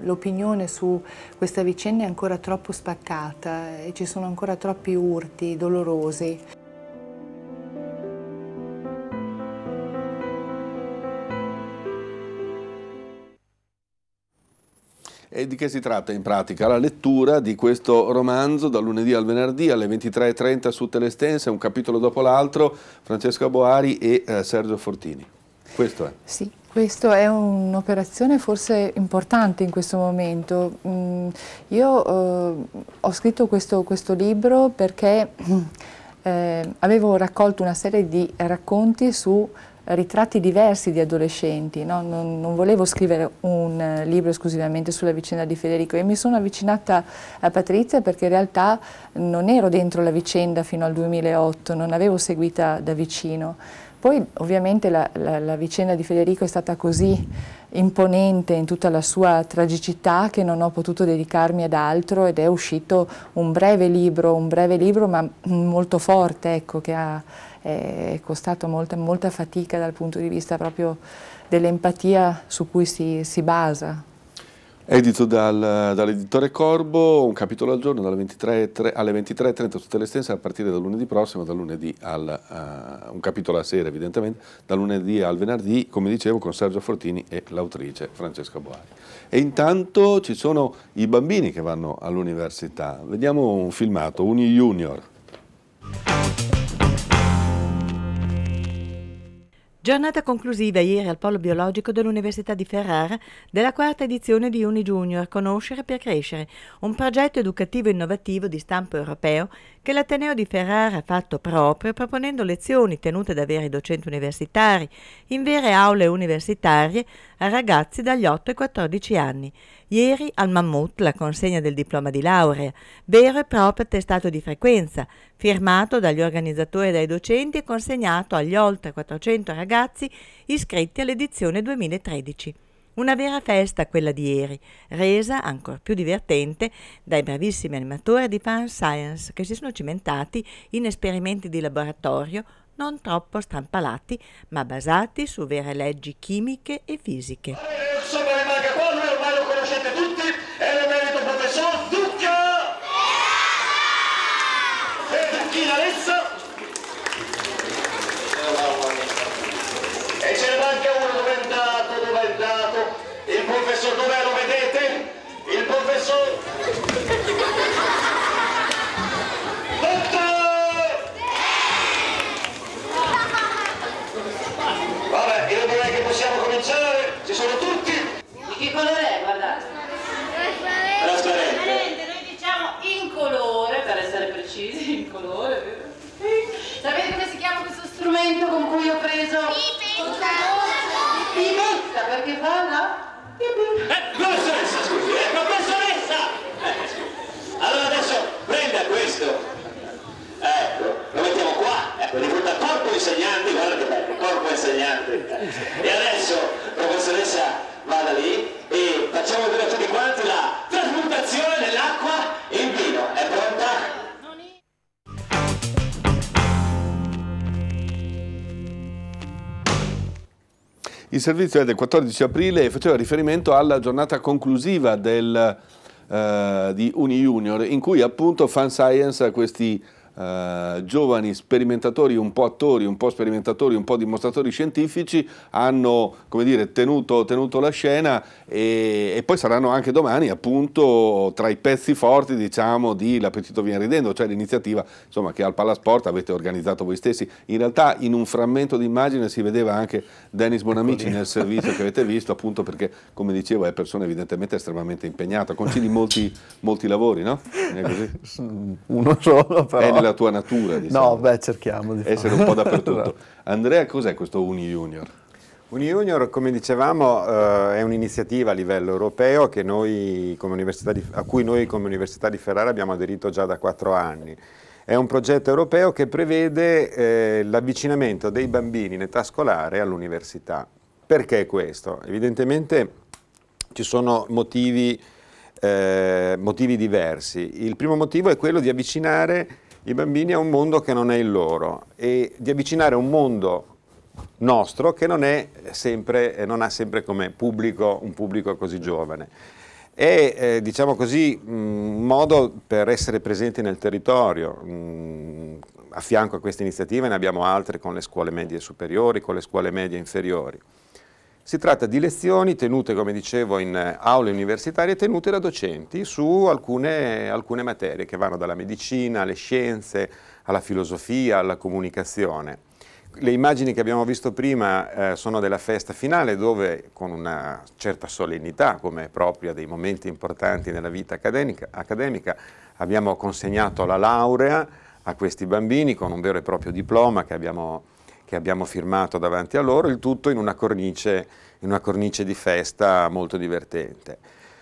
E: l'opinione su questa vicenda è ancora troppo spaccata e eh, ci sono ancora troppi urti dolorosi.
A: E di che si tratta in pratica? La lettura di questo romanzo dal lunedì al venerdì alle 23.30 su Telestense, un capitolo dopo l'altro, Francesca Boari e eh, Sergio Fortini. Questo
E: è. Sì. Questa è un'operazione forse importante in questo momento. Mm, io eh, ho scritto questo, questo libro perché eh, avevo raccolto una serie di racconti su ritratti diversi di adolescenti, no? non, non, volevo scrivere un eh, libro esclusivamente sulla vicenda di Federico e mi sono avvicinata a Patrizia perché in realtà non ero dentro la vicenda fino al 2008, non l'avevo seguita da vicino. Poi ovviamente la, la, la vicenda di Federico è stata così imponente in tutta la sua tragicità che non ho potuto dedicarmi ad altro ed è uscito un breve libro, un breve libro ma molto forte ecco, che ha è costato molta, molta fatica dal punto di vista proprio dell'empatia su cui si, si basa
A: edito dal, dall'editore Corbo, un capitolo al giorno dalle 23, 3, alle 23.30 tutte le stesse a partire dal lunedì prossimo, dal lunedì al, uh, un capitolo a sera evidentemente, dal lunedì al venerdì, come dicevo, con Sergio Fortini e l'autrice Francesca Boari. E intanto ci sono i bambini che vanno all'università, vediamo un filmato, Uni Junior.
G: Giornata conclusiva ieri al Polo Biologico dell'Università di Ferrara della quarta edizione di Uni Junior Conoscere per Crescere, un progetto educativo innovativo di stampo europeo che l'Ateneo di Ferrara ha fatto proprio proponendo lezioni tenute da veri docenti universitari in vere aule universitarie a ragazzi dagli 8 ai 14 anni. Ieri al Mammut la consegna del diploma di laurea, vero e proprio attestato di frequenza, firmato dagli organizzatori e dai docenti e consegnato agli oltre 400 ragazzi iscritti all'edizione 2013. Una vera festa quella di ieri, resa ancora più divertente dai bravissimi animatori di Fan Science che si sono cimentati in esperimenti di laboratorio non troppo strampalati, ma basati su vere leggi chimiche e fisiche.
E: strumento con cui ho preso? Pipetta! Pipetta, perché fa la... Pipetta.
C: Eh, professoressa, scusi, eh,
E: professoressa!
C: Eh, Allora adesso prenda questo. Ecco, lo mettiamo qua, ecco, di fronte al corpo insegnante, guarda che bello, corpo insegnante. E adesso, professoressa,
A: Il servizio è del 14 aprile e faceva riferimento alla giornata conclusiva del, eh, di Uni Junior in cui appunto Fan Science, questi eh, giovani sperimentatori, un po' attori, un po' sperimentatori, un po' dimostratori scientifici hanno dire, tenuto, tenuto, la scena e, e, poi saranno anche domani appunto tra i pezzi forti diciamo, di L'appetito viene ridendo, cioè l'iniziativa insomma, che al Palasport avete organizzato voi stessi. In realtà in un frammento di immagine si vedeva anche Dennis Bonamici ecco nel servizio che avete visto appunto perché come dicevo è persona evidentemente estremamente impegnata, concili molti, molti lavori, no?
B: Uno solo però. Eh, nella tua natura. Diciamo. No, beh, cerchiamo di essere farlo. un po' dappertutto. Esatto.
A: Andrea, cos'è questo Uni Junior? Uni
D: Junior, come dicevamo, eh, è un'iniziativa a livello europeo noi, di, a cui noi come Università di Ferrara abbiamo aderito già da quattro anni. È un progetto europeo che prevede eh, l'avvicinamento dei bambini in età scolare all'università. Perché questo? Evidentemente ci sono motivi, eh, motivi diversi. Il primo motivo è quello di avvicinare i bambini a un mondo che non è il loro e di avvicinare un mondo nostro che non, sempre, eh, non ha sempre come pubblico un pubblico così giovane. È eh, diciamo così, mm, un modo per essere presenti nel territorio. Mm, a fianco a questa iniziativa ne abbiamo altre con le scuole medie superiori, con le scuole medie inferiori. Si tratta di lezioni tenute, come dicevo, in eh, aule universitarie, tenute da docenti su alcune, alcune materie che vanno dalla medicina alle scienze, alla filosofia, alla comunicazione. Le immagini che abbiamo visto prima eh, sono della festa finale dove con una certa solennità, come è propria dei momenti importanti nella vita accademica, accademica, abbiamo consegnato la laurea a questi bambini con un vero e proprio diploma che abbiamo che abbiamo firmato davanti a loro, il tutto in una cornice, in una cornice di festa molto divertente.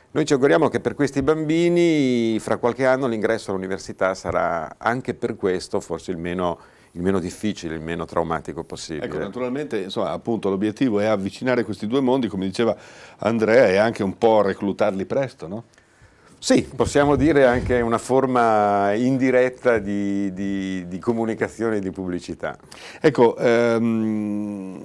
D: Noi ci auguriamo che per questi bambini fra qualche anno l'ingresso all'università sarà anche per questo forse il meno, il meno difficile, il meno traumatico possibile. Ecco,
A: naturalmente l'obiettivo è avvicinare questi due mondi, come diceva Andrea, e anche un po' reclutarli presto, no? Sì, possiamo dire anche una forma indiretta di, di, di
D: comunicazione
A: e di pubblicità. Ecco, ehm,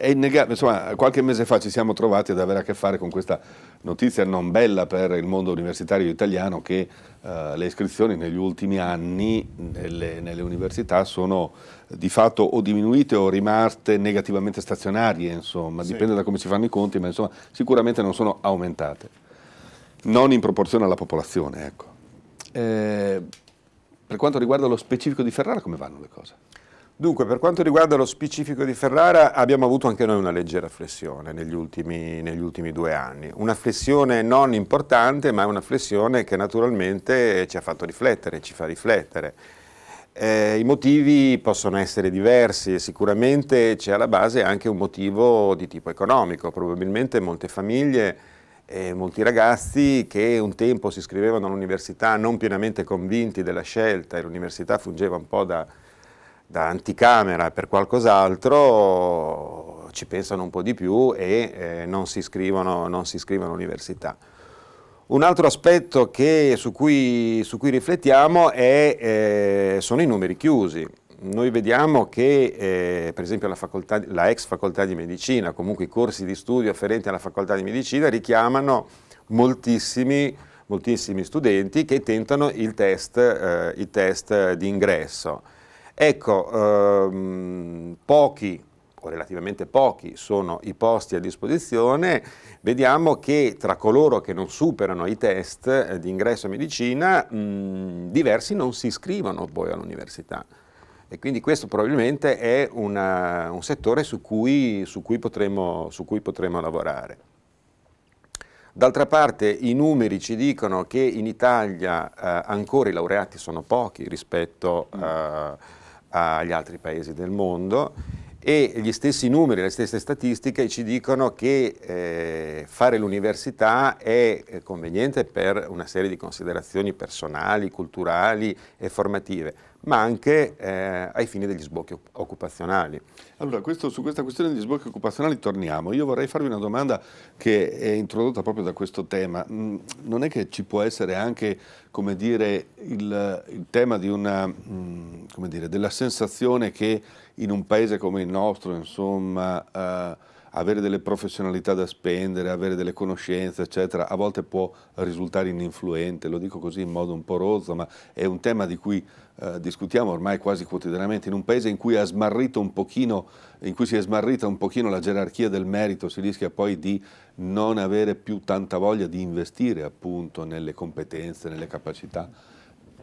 A: insomma, qualche mese fa ci siamo trovati ad avere a che fare con questa notizia non bella per il mondo universitario italiano che eh, le iscrizioni negli ultimi anni nelle, nelle, università sono eh, di fatto o diminuite o rimaste negativamente stazionarie, insomma, sì. dipende da come si fanno i conti, ma insomma, sicuramente non sono aumentate. Non in proporzione alla popolazione, ecco. Eh, per quanto riguarda lo specifico di Ferrara, come vanno le cose? Dunque, per quanto riguarda lo specifico di Ferrara, abbiamo
D: avuto anche noi una leggera flessione negli ultimi, negli ultimi, due anni. Una flessione non importante, ma una flessione che naturalmente ci ha fatto riflettere, ci fa riflettere. Eh, I motivi possono essere diversi e sicuramente c'è alla base anche un motivo di tipo economico. Probabilmente molte famiglie eh, molti ragazzi che un tempo si iscrivevano all'università non pienamente convinti della scelta e l'università fungeva un po' da, da anticamera per qualcos'altro, ci pensano un po' di più e eh, non, si iscrivono, non si iscrivono all'università. Un altro aspetto che, su, cui, su, cui, riflettiamo è, eh, sono i numeri chiusi noi vediamo che eh, per esempio la, facoltà, la, ex facoltà di medicina, comunque i corsi di studio afferenti alla facoltà di medicina richiamano moltissimi, moltissimi studenti che tentano il test, eh, il test di ingresso. Ecco, ehm, pochi o relativamente pochi sono i posti a disposizione, vediamo che tra coloro che non superano i test eh, di ingresso a medicina, mh, mm, diversi non si iscrivono poi all'università. E quindi questo probabilmente è una, un settore su cui, su, cui potremo, su cui potremo lavorare. D'altra parte i numeri ci dicono che in Italia eh, ancora i laureati sono pochi rispetto mm. eh, agli altri paesi del mondo e gli stessi numeri, le stesse statistiche ci dicono che eh, fare l'università è eh, conveniente per una serie di considerazioni personali, culturali e formative,
A: ma anche eh, ai fini degli sbocchi occupazionali. Allora, questo, su questa questione degli sbocchi occupazionali torniamo. Io vorrei farvi una domanda che è introdotta proprio da questo tema. Mm, non è che ci può essere anche, come dire, il, il tema di una, mm, come dire, della sensazione che in un paese come il nostro, insomma... Eh, avere delle professionalità da spendere, avere delle conoscenze, eccetera, a volte può risultare ininfluente, lo dico così in modo un po' rozzo, ma è un tema di cui eh, discutiamo ormai quasi quotidianamente, in un paese in cui, pochino, in cui si è smarrita un pochino la gerarchia del merito, si rischia poi di non avere più tanta voglia di investire appunto nelle competenze, nelle capacità.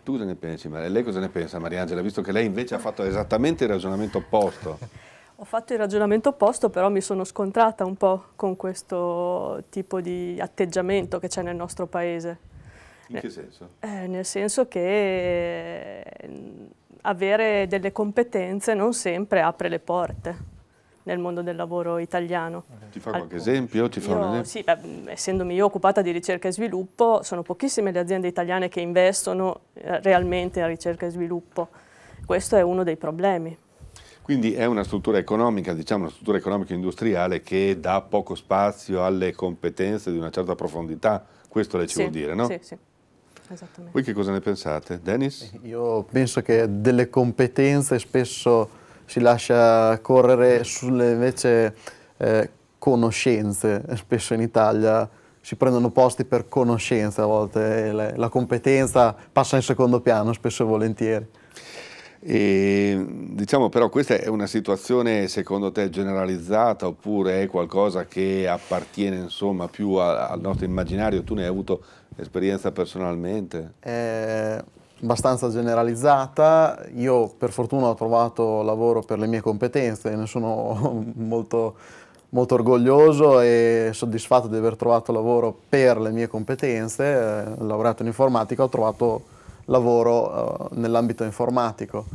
A: Tu cosa ne pensi, Maria? Lei cosa ne pensa, Mariangela, visto che lei invece ha fatto esattamente il ragionamento opposto?
F: Ho fatto il ragionamento opposto, però mi sono scontrata un po' con questo tipo di atteggiamento che c'è nel nostro paese.
A: In che eh, senso?
F: Eh, nel senso che mm, avere delle competenze non sempre apre le porte nel mondo del lavoro italiano. Ti fa qualche
A: esempio? Ti fa io, esempio? Sì,
F: beh, mm, essendomi io occupata di ricerca e sviluppo, sono pochissime le aziende italiane che investono eh, realmente in ricerca e sviluppo. Questo è uno dei problemi.
A: Quindi è una struttura economica, diciamo una struttura economica industriale che dà poco spazio alle competenze di una certa profondità, questo lei ci sì, vuol dire, no? Sì, sì. Esattamente. Voi che cosa ne pensate? Dennis? Io
B: penso che delle competenze spesso si lascia correre sulle invece eh, conoscenze, spesso in Italia si prendono posti per conoscenza a volte, la competenza passa in secondo piano spesso e volentieri.
A: E, diciamo però questa è una situazione secondo te generalizzata oppure è qualcosa che appartiene insomma, più a, al nostro immaginario? Tu ne hai avuto esperienza personalmente?
B: È abbastanza generalizzata, io per fortuna ho trovato lavoro per le mie competenze, ne sono molto, molto orgoglioso e soddisfatto di aver trovato lavoro per le mie competenze, ho eh, lavorato in informatica, ho trovato lavoro uh, nell'ambito informatico,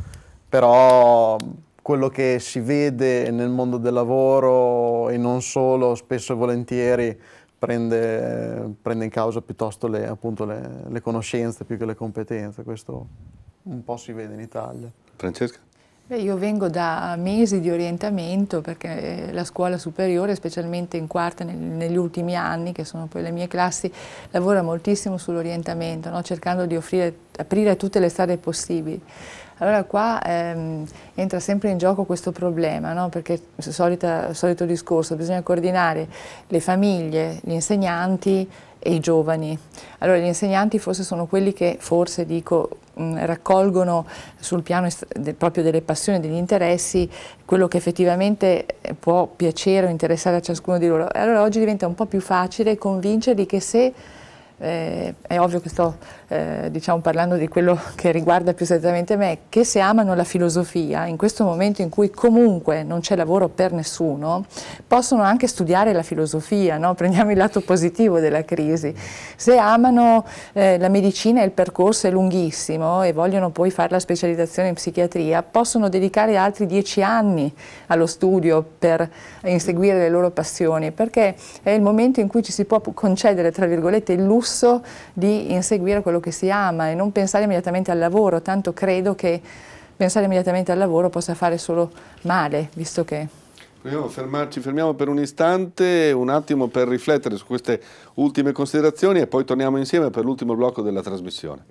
B: però quello che si vede nel mondo del lavoro e non solo, spesso e volentieri prende, prende in causa piuttosto le, appunto, le, le conoscenze più che le competenze, questo un po' si vede in Italia. Francesca?
E: Beh, io vengo da mesi di orientamento perché eh, la scuola superiore, specialmente in quarta negli ultimi anni, che sono poi le mie classi, lavora moltissimo sull'orientamento, no? cercando di offrire, aprire tutte le strade possibili. Allora qua ehm, entra sempre in gioco questo problema, no? perché solita, solito discorso, bisogna coordinare le famiglie, gli insegnanti, e i giovani. Allora gli insegnanti forse sono quelli che forse dico mm, raccolgono sul piano proprio delle passioni, degli interessi, quello che effettivamente eh, può piacere o interessare a ciascuno di loro. Allora oggi diventa un po' più facile convincerli che se, eh, è ovvio che sto eh, diciamo parlando di quello che riguarda più strettamente me, che se amano la filosofia, in questo momento in cui comunque non c'è lavoro per nessuno, possono anche studiare la filosofia, no? prendiamo il lato positivo della crisi. Se amano eh, la medicina e il percorso è lunghissimo e vogliono poi fare la specializzazione in psichiatria, possono dedicare altri dieci anni allo studio per inseguire le loro passioni, perché è il momento in cui ci si può concedere, tra virgolette, il lusso di inseguire quello quello che si ama e non pensare immediatamente al lavoro, tanto credo che pensare immediatamente al lavoro possa fare solo male, visto che...
A: Ci fermiamo per un istante, un attimo per riflettere su queste ultime considerazioni e poi torniamo insieme per l'ultimo blocco della trasmissione.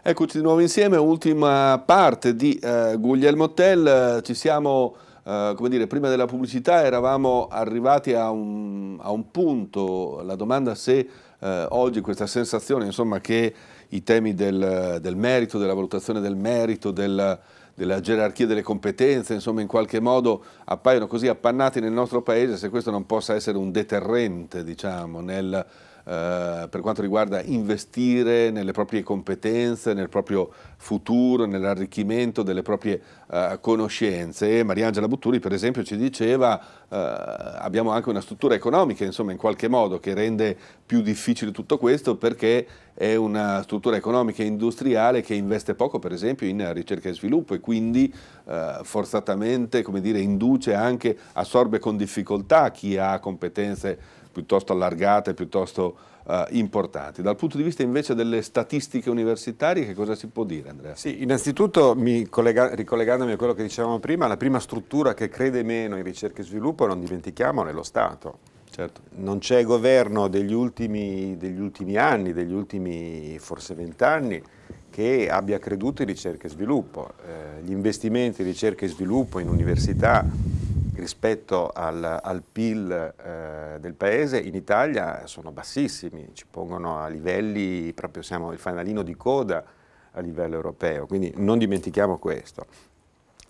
A: Eccoci di nuovo insieme, ultima parte di eh, Guglielmo Tell, ci siamo... Uh, come dire, prima della pubblicità eravamo arrivati a un, a un punto, la domanda se eh, oggi questa sensazione insomma, che i temi del, del, merito, della valutazione del merito, del, della gerarchia delle competenze, insomma in qualche modo appaiono così appannati nel nostro paese, se questo non possa essere un deterrente diciamo, nel eh, per quanto riguarda investire nelle proprie competenze, nel proprio futuro, nell'arricchimento delle proprie eh, conoscenze. Mariangela Butturi per esempio ci diceva eh, abbiamo anche una struttura economica insomma in qualche modo che rende più difficile tutto questo perché è una struttura economica e industriale che investe poco per esempio in ricerca e sviluppo e quindi eh, forzatamente come dire, induce anche, assorbe con difficoltà chi ha competenze piuttosto allargate, piuttosto eh, importanti. Dal punto di vista invece delle statistiche universitarie, che cosa si può dire Andrea? Sì, innanzitutto collega, ricollegandomi a quello che dicevamo prima, la prima struttura che crede
D: meno in ricerca e sviluppo, non dimentichiamo, è lo Stato. Certo. Non c'è governo degli ultimi, degli ultimi, anni, degli ultimi forse vent'anni, che abbia creduto in ricerca e sviluppo. Eh, gli investimenti in ricerca e sviluppo in università rispetto al, al PIL eh, del paese in Italia sono bassissimi, ci pongono a livelli, proprio siamo il fanalino di coda a livello europeo, quindi non dimentichiamo questo.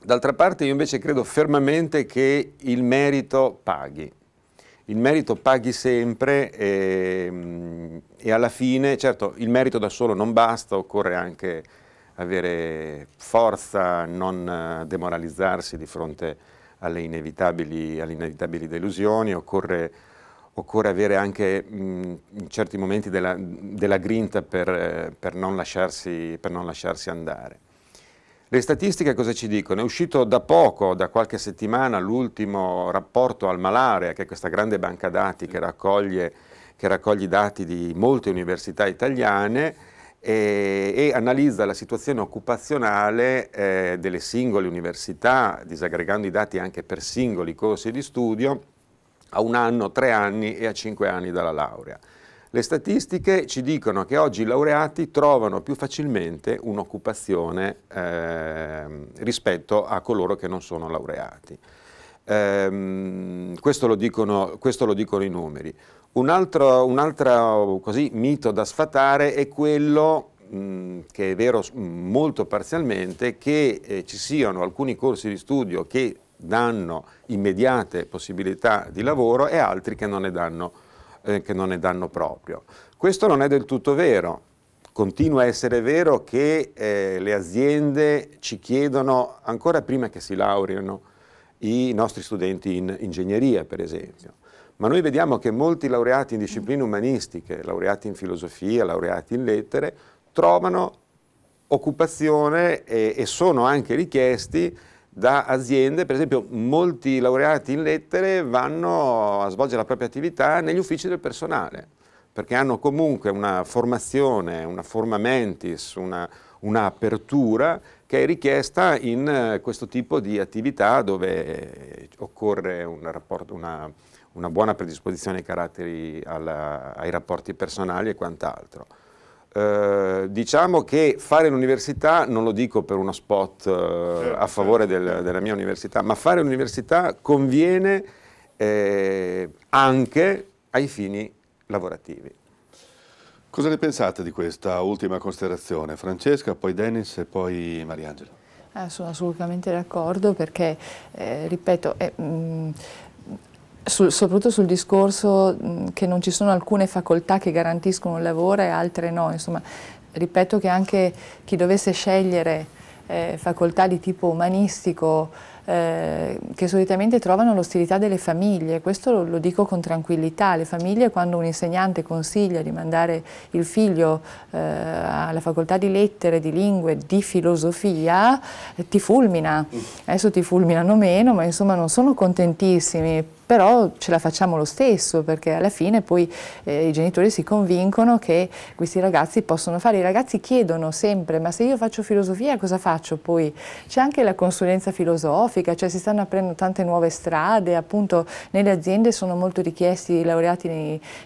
D: D'altra parte io invece credo fermamente che il merito paghi, il merito paghi sempre e, ehm, e, alla fine, certo, il merito da solo non basta, occorre anche avere forza, non eh, demoralizzarsi di fronte a alle inevitabili, all inevitabili, delusioni, occorre, occorre avere anche mh, in certi momenti della, della grinta per, eh, per, non lasciarsi, per non lasciarsi andare. Le statistiche cosa ci dicono? È uscito da poco, da qualche settimana, l'ultimo rapporto al Malaria, che è questa grande banca dati che raccoglie, che raccoglie dati di molte università italiane, e, e analizza la situazione occupazionale eh, delle singole università, disaggregando i dati anche per singoli corsi di studio, a un anno, tre anni e a cinque anni dalla laurea. Le statistiche ci dicono che oggi i laureati trovano più facilmente un'occupazione eh, rispetto a coloro che non sono laureati. Ehm, questo, lo dicono, questo, lo dicono, i numeri. Un altro, un altro così, mito da sfatare è quello che è vero molto parzialmente, che eh, ci siano alcuni corsi di studio che danno immediate possibilità di lavoro e altri che non ne danno, eh, che non ne danno proprio. Questo non è del tutto vero. Continua a essere vero che eh, le aziende ci chiedono, ancora prima che si laureano, i nostri studenti in ingegneria, per esempio. Ma noi vediamo che molti laureati in discipline umanistiche, laureati in filosofia, laureati in lettere, trovano occupazione e, e sono anche richiesti da aziende, per esempio molti laureati in lettere vanno a svolgere la propria attività negli uffici del personale, perché hanno comunque una formazione, una forma mentis, una, apertura che è richiesta in eh, questo tipo di attività dove eh, occorre un rapporto, una, una, buona predisposizione ai, caratteri, alla, ai rapporti personali e quant'altro. Eh, diciamo che fare l'università, non lo dico per uno spot eh, a certo. favore del, della mia università, ma fare l'università
A: conviene eh, anche ai fini lavorativi. Cosa ne pensate di questa ultima considerazione? Francesca, poi Dennis e poi Mariangela.
E: Eh, sono assolutamente d'accordo perché, eh, ripeto, eh, mh, mm, sul, soprattutto sul discorso mh, mm, che non ci sono alcune facoltà che garantiscono il lavoro e altre no, insomma, ripeto che anche chi dovesse scegliere eh, facoltà di tipo umanistico eh, che solitamente trovano l'ostilità delle famiglie, questo lo, lo, dico con tranquillità, le famiglie quando un insegnante consiglia di mandare il figlio eh, alla facoltà di lettere, di lingue, di filosofia, eh, ti fulmina, mm. adesso ti fulminano meno, ma insomma non sono contentissimi però ce la facciamo lo stesso perché alla fine poi eh, i genitori si convincono che questi ragazzi possono fare, i ragazzi chiedono sempre ma se io faccio filosofia cosa faccio poi? C'è anche la consulenza filosofica, cioè si stanno aprendo tante nuove strade, appunto nelle aziende sono molto richiesti i laureati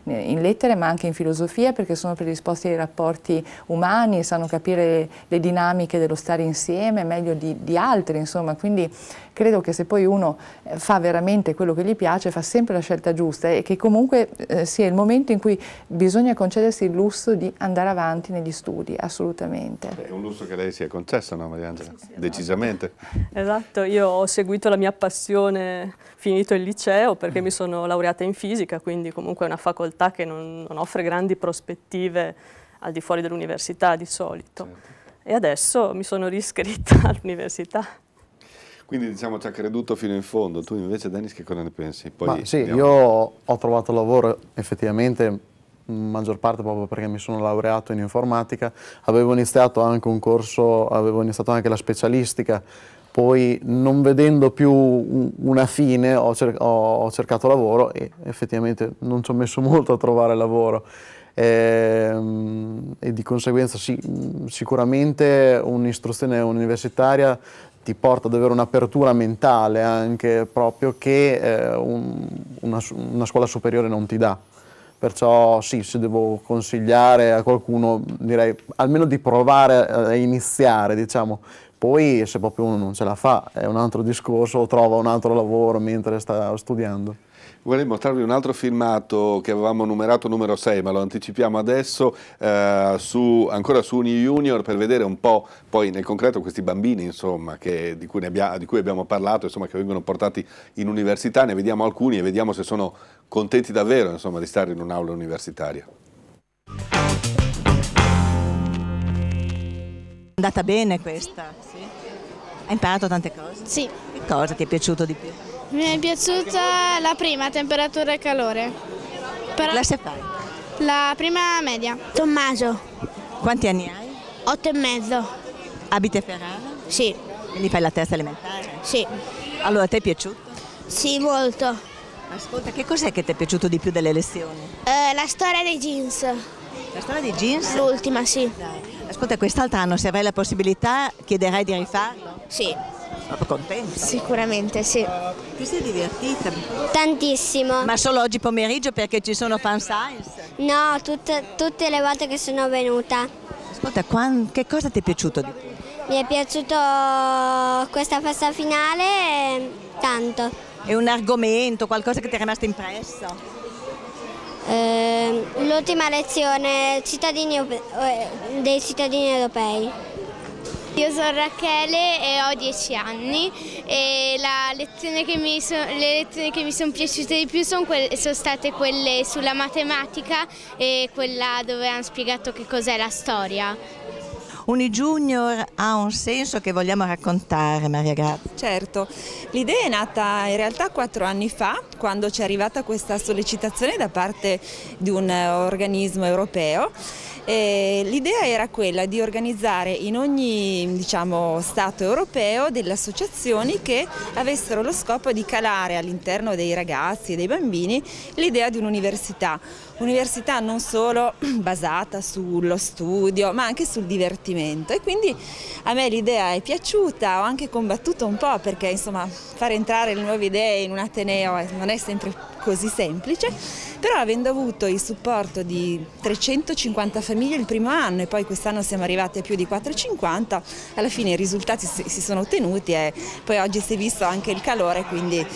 E: in, in lettere ma anche in filosofia perché sono predisposti ai rapporti umani, sanno capire le dinamiche dello stare insieme meglio di, di altri insomma, quindi credo che se poi uno eh, fa veramente quello che gli piace piace fa sempre la scelta giusta e che comunque eh, sia il momento in cui bisogna concedersi il lusso di andare avanti negli studi, assolutamente.
A: È un lusso che lei si è concesso, no Mariangela? Sì, sì, esatto. Decisamente.
F: Esatto. esatto, io ho seguito la mia passione finito il liceo perché mm. mi sono laureata in fisica, quindi comunque è una facoltà che non, non offre grandi prospettive al di fuori dell'università di solito. Certo. E adesso mi sono riscritta all'università.
A: Quindi diciamo ci ha creduto fino in fondo. Tu invece Denis che cosa ne pensi? Poi, sì, io
B: ho trovato lavoro effettivamente maggior parte proprio perché mi sono laureato in informatica, avevo iniziato anche un corso, avevo iniziato anche la specialistica, poi non vedendo più una fine ho, cer- ho cercato lavoro e effettivamente non ci ho messo molto a trovare lavoro. E, ehm, e di conseguenza sì, sicuramente un'istruzione universitaria ti porta ad avere un'apertura mentale anche proprio che eh, un, una, una scuola superiore non ti dà. Perciò sì, se devo consigliare a qualcuno direi almeno di provare a iniziare, diciamo, poi se proprio uno non ce la fa è un altro discorso o trova un altro lavoro mentre sta studiando.
A: Vorrei mostrarvi un altro filmato che avevamo numerato numero 6, ma lo anticipiamo adesso, eh, su, ancora su Uni Junior per vedere un po' poi nel concreto questi bambini insomma, che, di, cui abbia, di, cui abbiamo parlato, insomma, che vengono portati in università, ne vediamo alcuni e vediamo se sono contenti davvero insomma, di stare in un'aula universitaria.
G: È andata bene questa? Sì. Hai imparato tante cose? Sì. Che cosa ti è piaciuto di più? Mi è piaciuta la prima, temperatura e calore. Però... Classe fai? La prima media. Tommaso. Quanti anni hai?
F: Otto e mezzo. Abiti a Ferrara?
G: Sì. Quindi fai la terza elementare? Sì. Allora, ti è piaciuto? Sì, molto. Ascolta, che cos'è che ti è piaciuto di più delle lezioni?
F: Eh, la storia dei jeans. La storia dei jeans? L'ultima, sì. Dai.
G: Ascolta, quest'altro anno, se avrai la possibilità, chiederai di rifarlo? Sì contenta? Sicuramente sì. Ti sei divertita? Tantissimo. Ma solo oggi pomeriggio perché ci sono fan science? No,
E: tutte, tutte le volte che sono venuta.
G: Ascolta, quan, che cosa ti è piaciuto di più?
E: Mi è piaciuto questa festa finale eh, tanto. E un
G: argomento, qualcosa che ti è rimasto impresso? Eh, L'ultima
F: lezione cittadini, eh, dei cittadini europei. Io
E: sono Rachele e ho 10 anni e lezione so, le lezioni che mi sono piaciute di più sono, quelle, sono state quelle sulla matematica e quella dove hanno spiegato che cos'è la storia.
G: Unijunior ha un senso che vogliamo raccontare, Maria Grazia.
E: Certo, l'idea è nata in realtà quattro anni fa, quando ci è arrivata questa sollecitazione da parte di un eh, organismo europeo eh, l'idea era quella di organizzare in ogni diciamo, Stato europeo delle associazioni che avessero lo scopo di calare all'interno dei ragazzi e dei bambini l'idea di un'università università non solo basata sullo studio ma anche sul divertimento e quindi a me l'idea è piaciuta, ho anche combattuto un po' perché insomma fare entrare le nuove idee in un Ateneo eh, non è sempre così semplice, però avendo avuto il supporto di 350 famiglie il primo anno e poi quest'anno siamo arrivati a più di 450, alla fine i risultati si sono ottenuti e poi oggi si è visto anche il calore, quindi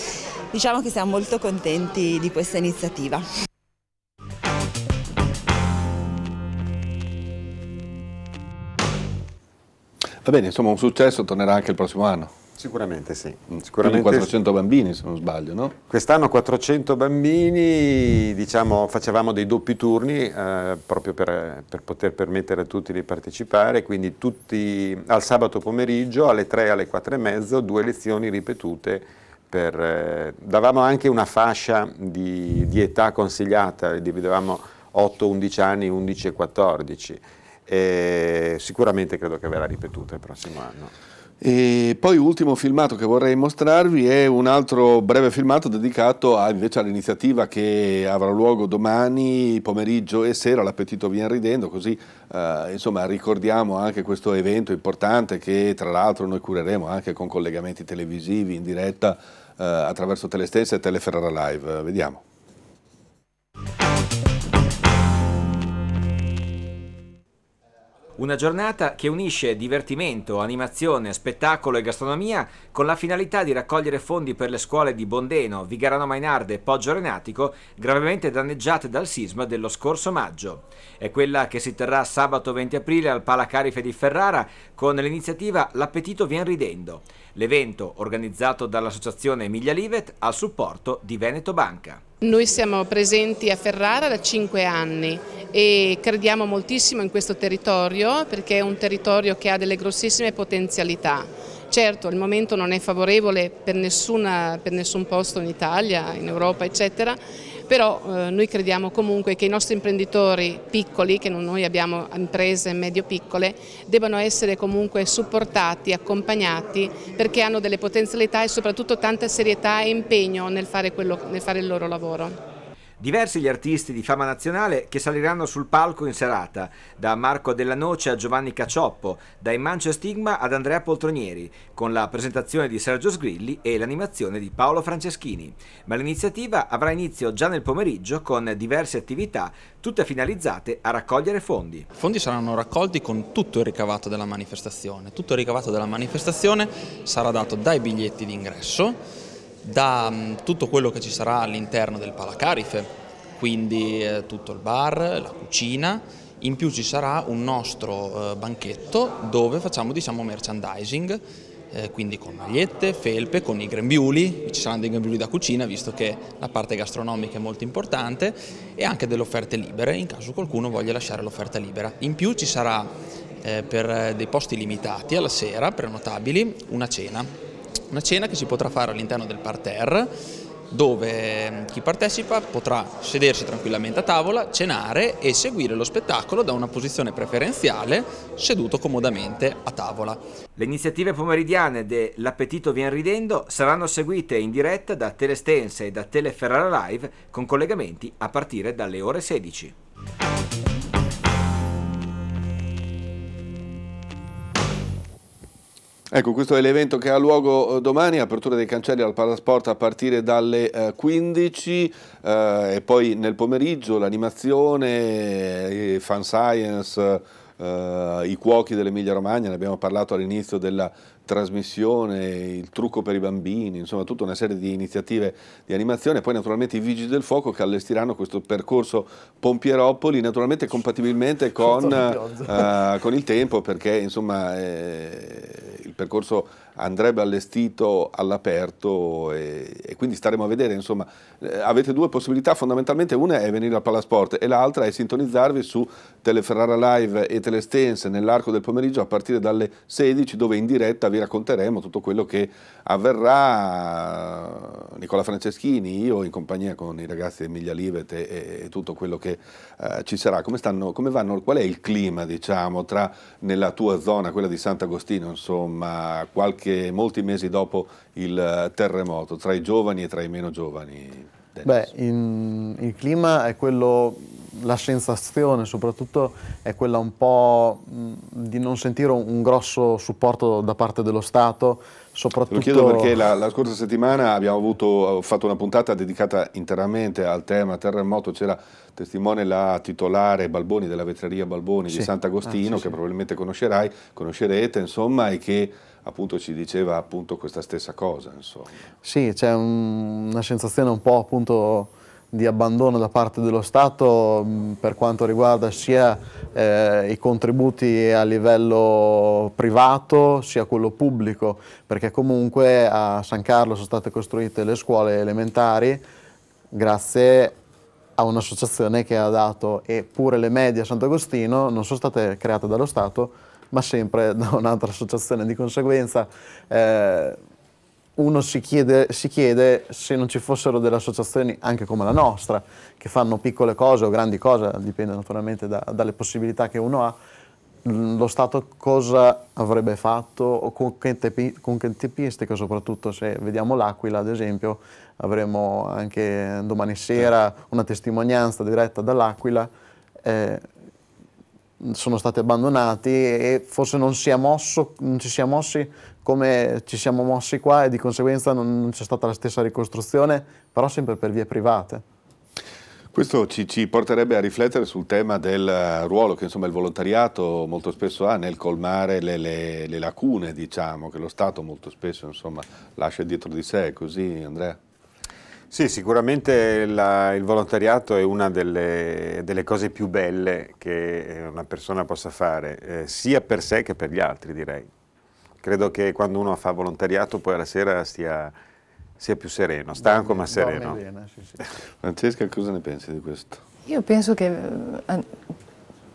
E: diciamo che siamo molto contenti di questa iniziativa.
A: Va bene, insomma un successo tornerà anche il prossimo anno. Sicuramente sì. Mm, Sicuramente 400 bambini se non sbaglio,
D: no? Quest'anno 400 bambini, diciamo, facevamo dei doppi turni eh, proprio per, per, poter permettere a tutti di partecipare, quindi tutti al sabato pomeriggio alle 3 alle 4 e mezzo due lezioni ripetute. Per, eh, davamo anche una fascia di, di età consigliata, dividevamo 8, 11 anni, 11 e 14 e sicuramente credo che verrà ripetuta il prossimo
A: anno. E poi ultimo filmato che vorrei mostrarvi è un altro breve filmato dedicato a, invece all'iniziativa che avrà luogo domani pomeriggio e sera, l'appetito viene ridendo, così eh, insomma ricordiamo anche questo evento importante che tra l'altro noi cureremo anche con collegamenti televisivi in diretta eh, attraverso Telestessa e Teleferrara Live. Vediamo.
C: Una giornata che unisce divertimento, animazione, spettacolo e gastronomia con la finalità di raccogliere fondi per le scuole di Bondeno, Vigarano Mainarde e Poggio Renatico, gravemente danneggiate dal sisma dello scorso maggio. È quella che si terrà sabato 20 aprile al Palacarife di Ferrara con l'iniziativa L'appetito vien ridendo l'evento organizzato dall'associazione Emilia Livet a supporto di Veneto Banca.
E: Noi siamo presenti a Ferrara da cinque anni e crediamo moltissimo in questo territorio perché è un territorio che ha delle grossissime potenzialità. Certo, il momento non è favorevole per, nessuna, per nessun posto in Italia, in Europa, eccetera, però eh, noi crediamo comunque che i nostri imprenditori piccoli, che noi abbiamo imprese medio-piccole, debbano essere comunque supportati, accompagnati perché hanno delle potenzialità e soprattutto tanta serietà e impegno nel fare, quello, nel fare il loro lavoro.
C: Diversi gli artisti di fama nazionale che saliranno sul palco in serata, da Marco Della Noce a Giovanni Cacioppo, dai Mancio Stigma ad Andrea Poltronieri, con la presentazione di Sergio Sgrilli e l'animazione di Paolo Franceschini. Ma l'iniziativa avrà inizio già nel pomeriggio con diverse attività, tutte finalizzate a raccogliere fondi. I fondi saranno raccolti con tutto il ricavato della manifestazione. Tutto il ricavato della manifestazione sarà dato dai biglietti d'ingresso da mm, tutto quello che ci sarà all'interno del Palacarife, quindi eh, tutto il bar, la cucina, in più ci sarà un nostro eh, banchetto dove facciamo diciamo, merchandising, eh, quindi con magliette, felpe, con i grembiuli, ci saranno dei grembiuli da cucina visto che la parte gastronomica è molto importante e anche delle offerte libere in caso qualcuno voglia lasciare l'offerta libera. In più ci sarà per dei posti limitati alla sera, prenotabili, una cena una cena che si potrà fare all'interno del parterre dove mm, chi partecipa potrà sedersi tranquillamente a tavola, cenare e seguire lo spettacolo da una posizione preferenziale seduto comodamente a tavola. Le iniziative pomeridiane dell'Appetito Vien Ridendo saranno seguite in diretta da Telestense e da Teleferrara Live con collegamenti a partire dalle ore 16.
A: Ecco, questo è l'evento che ha luogo eh, domani, apertura dei cancelli al Palasport a partire dalle 15 eh, eh, e poi nel pomeriggio l'animazione, eh, fan science, eh, i cuochi dell'Emilia Romagna, ne abbiamo parlato all'inizio della trasmissione, il trucco per i bambini, insomma tutta una serie di iniziative di animazione, poi naturalmente i Vigili del Fuoco che allestiranno questo percorso Pompieropoli, naturalmente compatibilmente con, uh, con il tempo, perché insomma eh, il percorso andrebbe allestito all'aperto e, e, quindi staremo a vedere, insomma, eh, avete due possibilità fondamentalmente, una è venire al Palasport e l'altra è sintonizzarvi su Teleferrara Live e Telestense nell'arco del pomeriggio a partire dalle 16 dove in diretta vi racconteremo tutto quello che avverrà Nicola Franceschini, io in compagnia con i ragazzi Emilia Livet e, e tutto quello che eh, ci sarà, come stanno, come vanno, qual è il clima diciamo tra nella tua zona, quella di Sant'Agostino, insomma qualche anche molti mesi dopo il eh, terremoto, tra i giovani e tra i meno giovani?
B: Dennis. Beh, in, il clima è quello, la sensazione soprattutto è quella un po' di non sentire un, un grosso supporto da parte dello Stato, soprattutto... Lo chiedo perché la,
A: la scorsa settimana abbiamo avuto, fatto una puntata dedicata interamente al tema terremoto, c'era testimone la titolare Balboni della vetreria Balboni sì. di Sant'Agostino, ah, sì, che sì. probabilmente conoscerai, conoscerete, insomma, e che appunto ci diceva appunto questa stessa cosa. Insomma.
B: Sì, c'è un, una sensazione un po' appunto di abbandono da parte dello Stato mh, mm, per quanto riguarda sia eh, i contributi a livello privato sia quello pubblico, perché comunque a San Carlo sono state costruite le scuole elementari grazie a un'associazione che ha dato eppure le medie a Sant'Agostino non sono state create dallo Stato ma sempre da un'altra associazione. Di conseguenza eh, uno si chiede, si chiede, se non ci fossero delle associazioni anche come la nostra, che fanno piccole cose o grandi cose, dipende naturalmente da, dalle possibilità che uno ha, mm, lo Stato cosa avrebbe fatto o con che, tepi, con che tempistica soprattutto se vediamo l'Aquila ad esempio avremo anche domani sera una testimonianza diretta dall'Aquila eh, sono stati abbandonati e forse non, si mosso, non, ci si è mossi come ci siamo mossi qua e di conseguenza non, non c'è stata la stessa ricostruzione, però sempre per vie private.
A: Questo ci, ci, porterebbe a riflettere sul tema del ruolo che insomma, il volontariato molto spesso ha nel colmare le, le, le lacune diciamo, che lo Stato molto spesso insomma, lascia dietro di sé, così Andrea?
D: Sì, sicuramente la, il volontariato è una delle, delle, cose più belle che eh, una persona possa fare, eh, sia per sé che per gli altri direi. Credo che quando uno fa volontariato poi alla sera stia, sia più sereno, stanco ma sereno.
E: Bene, sì, sì.
A: Francesca, cosa ne pensi di questo?
E: Io penso che eh,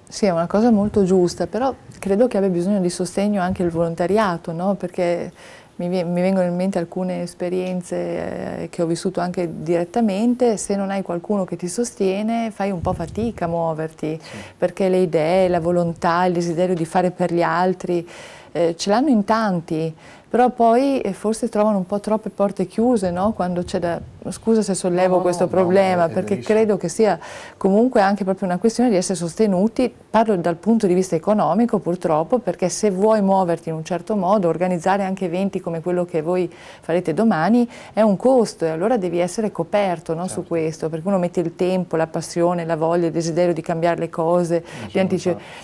E: sia una cosa molto giusta, però credo che abbia bisogno di sostegno anche il volontariato, no? perché mi, vengono in mente alcune esperienze eh, che ho vissuto anche direttamente, se non hai qualcuno che ti sostiene fai un po' fatica a muoverti, sì. perché le idee, la volontà, il desiderio di fare per gli altri eh, ce l'hanno in tanti, però poi eh, forse trovano un po' troppe porte chiuse no? quando c'è da... scusa se sollevo no, questo no, problema, perché credo che sia comunque anche proprio una questione di essere sostenuti, parlo dal punto di vista economico purtroppo, perché se vuoi muoverti in un certo modo, organizzare anche eventi come quello che voi farete domani, è un costo e allora devi essere coperto certo. su questo, perché uno mette il tempo, la passione, la voglia, il desiderio di cambiare le cose,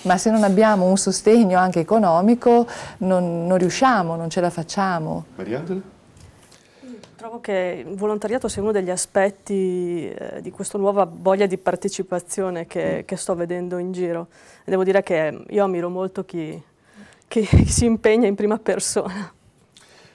E: ma se non abbiamo un sostegno anche economico non, non riusciamo, non ce la facciamo facciamo. Mariangela?
F: Trovo che il volontariato sia uno degli aspetti eh, di questa nuova voglia di partecipazione che, mm. che, sto vedendo in giro. devo dire che io ammiro molto chi, chi si impegna in prima persona.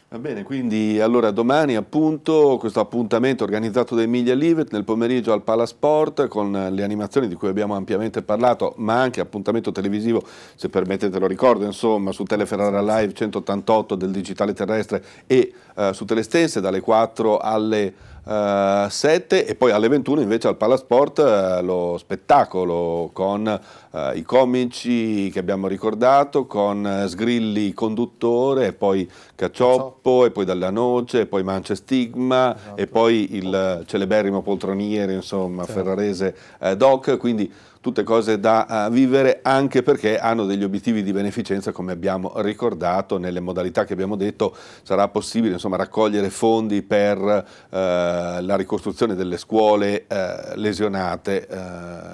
A: Va bene, quindi allora domani appunto questo appuntamento organizzato da Emilia Livet nel pomeriggio al Palasport con le animazioni di cui abbiamo ampiamente parlato, ma anche appuntamento televisivo, se permettete lo ricordo, insomma, su Teleferrara Live 188 del Digitale Terrestre e eh, su Telestense dalle 4 alle 7 eh, e poi alle 21 invece al Palasport eh, lo spettacolo con eh, i comici che abbiamo ricordato, con eh, Sgrilli conduttore, e poi Cacioppo, e poi Dalla Noce, e poi Mancia Stigma, esatto. e poi il celeberrimo poltroniere, insomma, certo. ferrarese eh, Doc, quindi tutte cose da uh, vivere anche perché hanno degli obiettivi di beneficenza come abbiamo ricordato nelle modalità che abbiamo detto sarà possibile insomma, raccogliere fondi per uh, la ricostruzione delle scuole uh, lesionate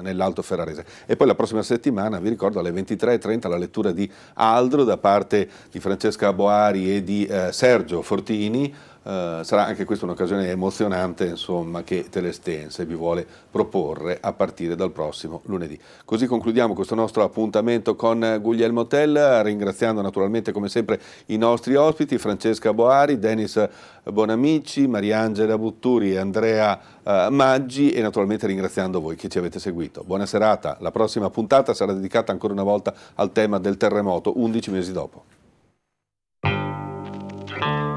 A: nell'Alto Ferrarese e poi la prossima settimana vi ricordo alle 23.30 la lettura di Aldro da parte di Francesca Boari e di Sergio Fortini eh, sarà anche questa un'occasione emozionante insomma, che Telestense vi vuole proporre a partire dal prossimo lunedì. Così concludiamo questo nostro appuntamento con Guglielmo Tell, ringraziando naturalmente come sempre i nostri ospiti, Francesca Boari, Denis Bonamici, Mariangela Butturi, e Andrea eh, Maggi e naturalmente ringraziando voi che ci avete seguito. Buona serata, la prossima puntata sarà dedicata ancora una volta al tema del terremoto 11 mesi dopo.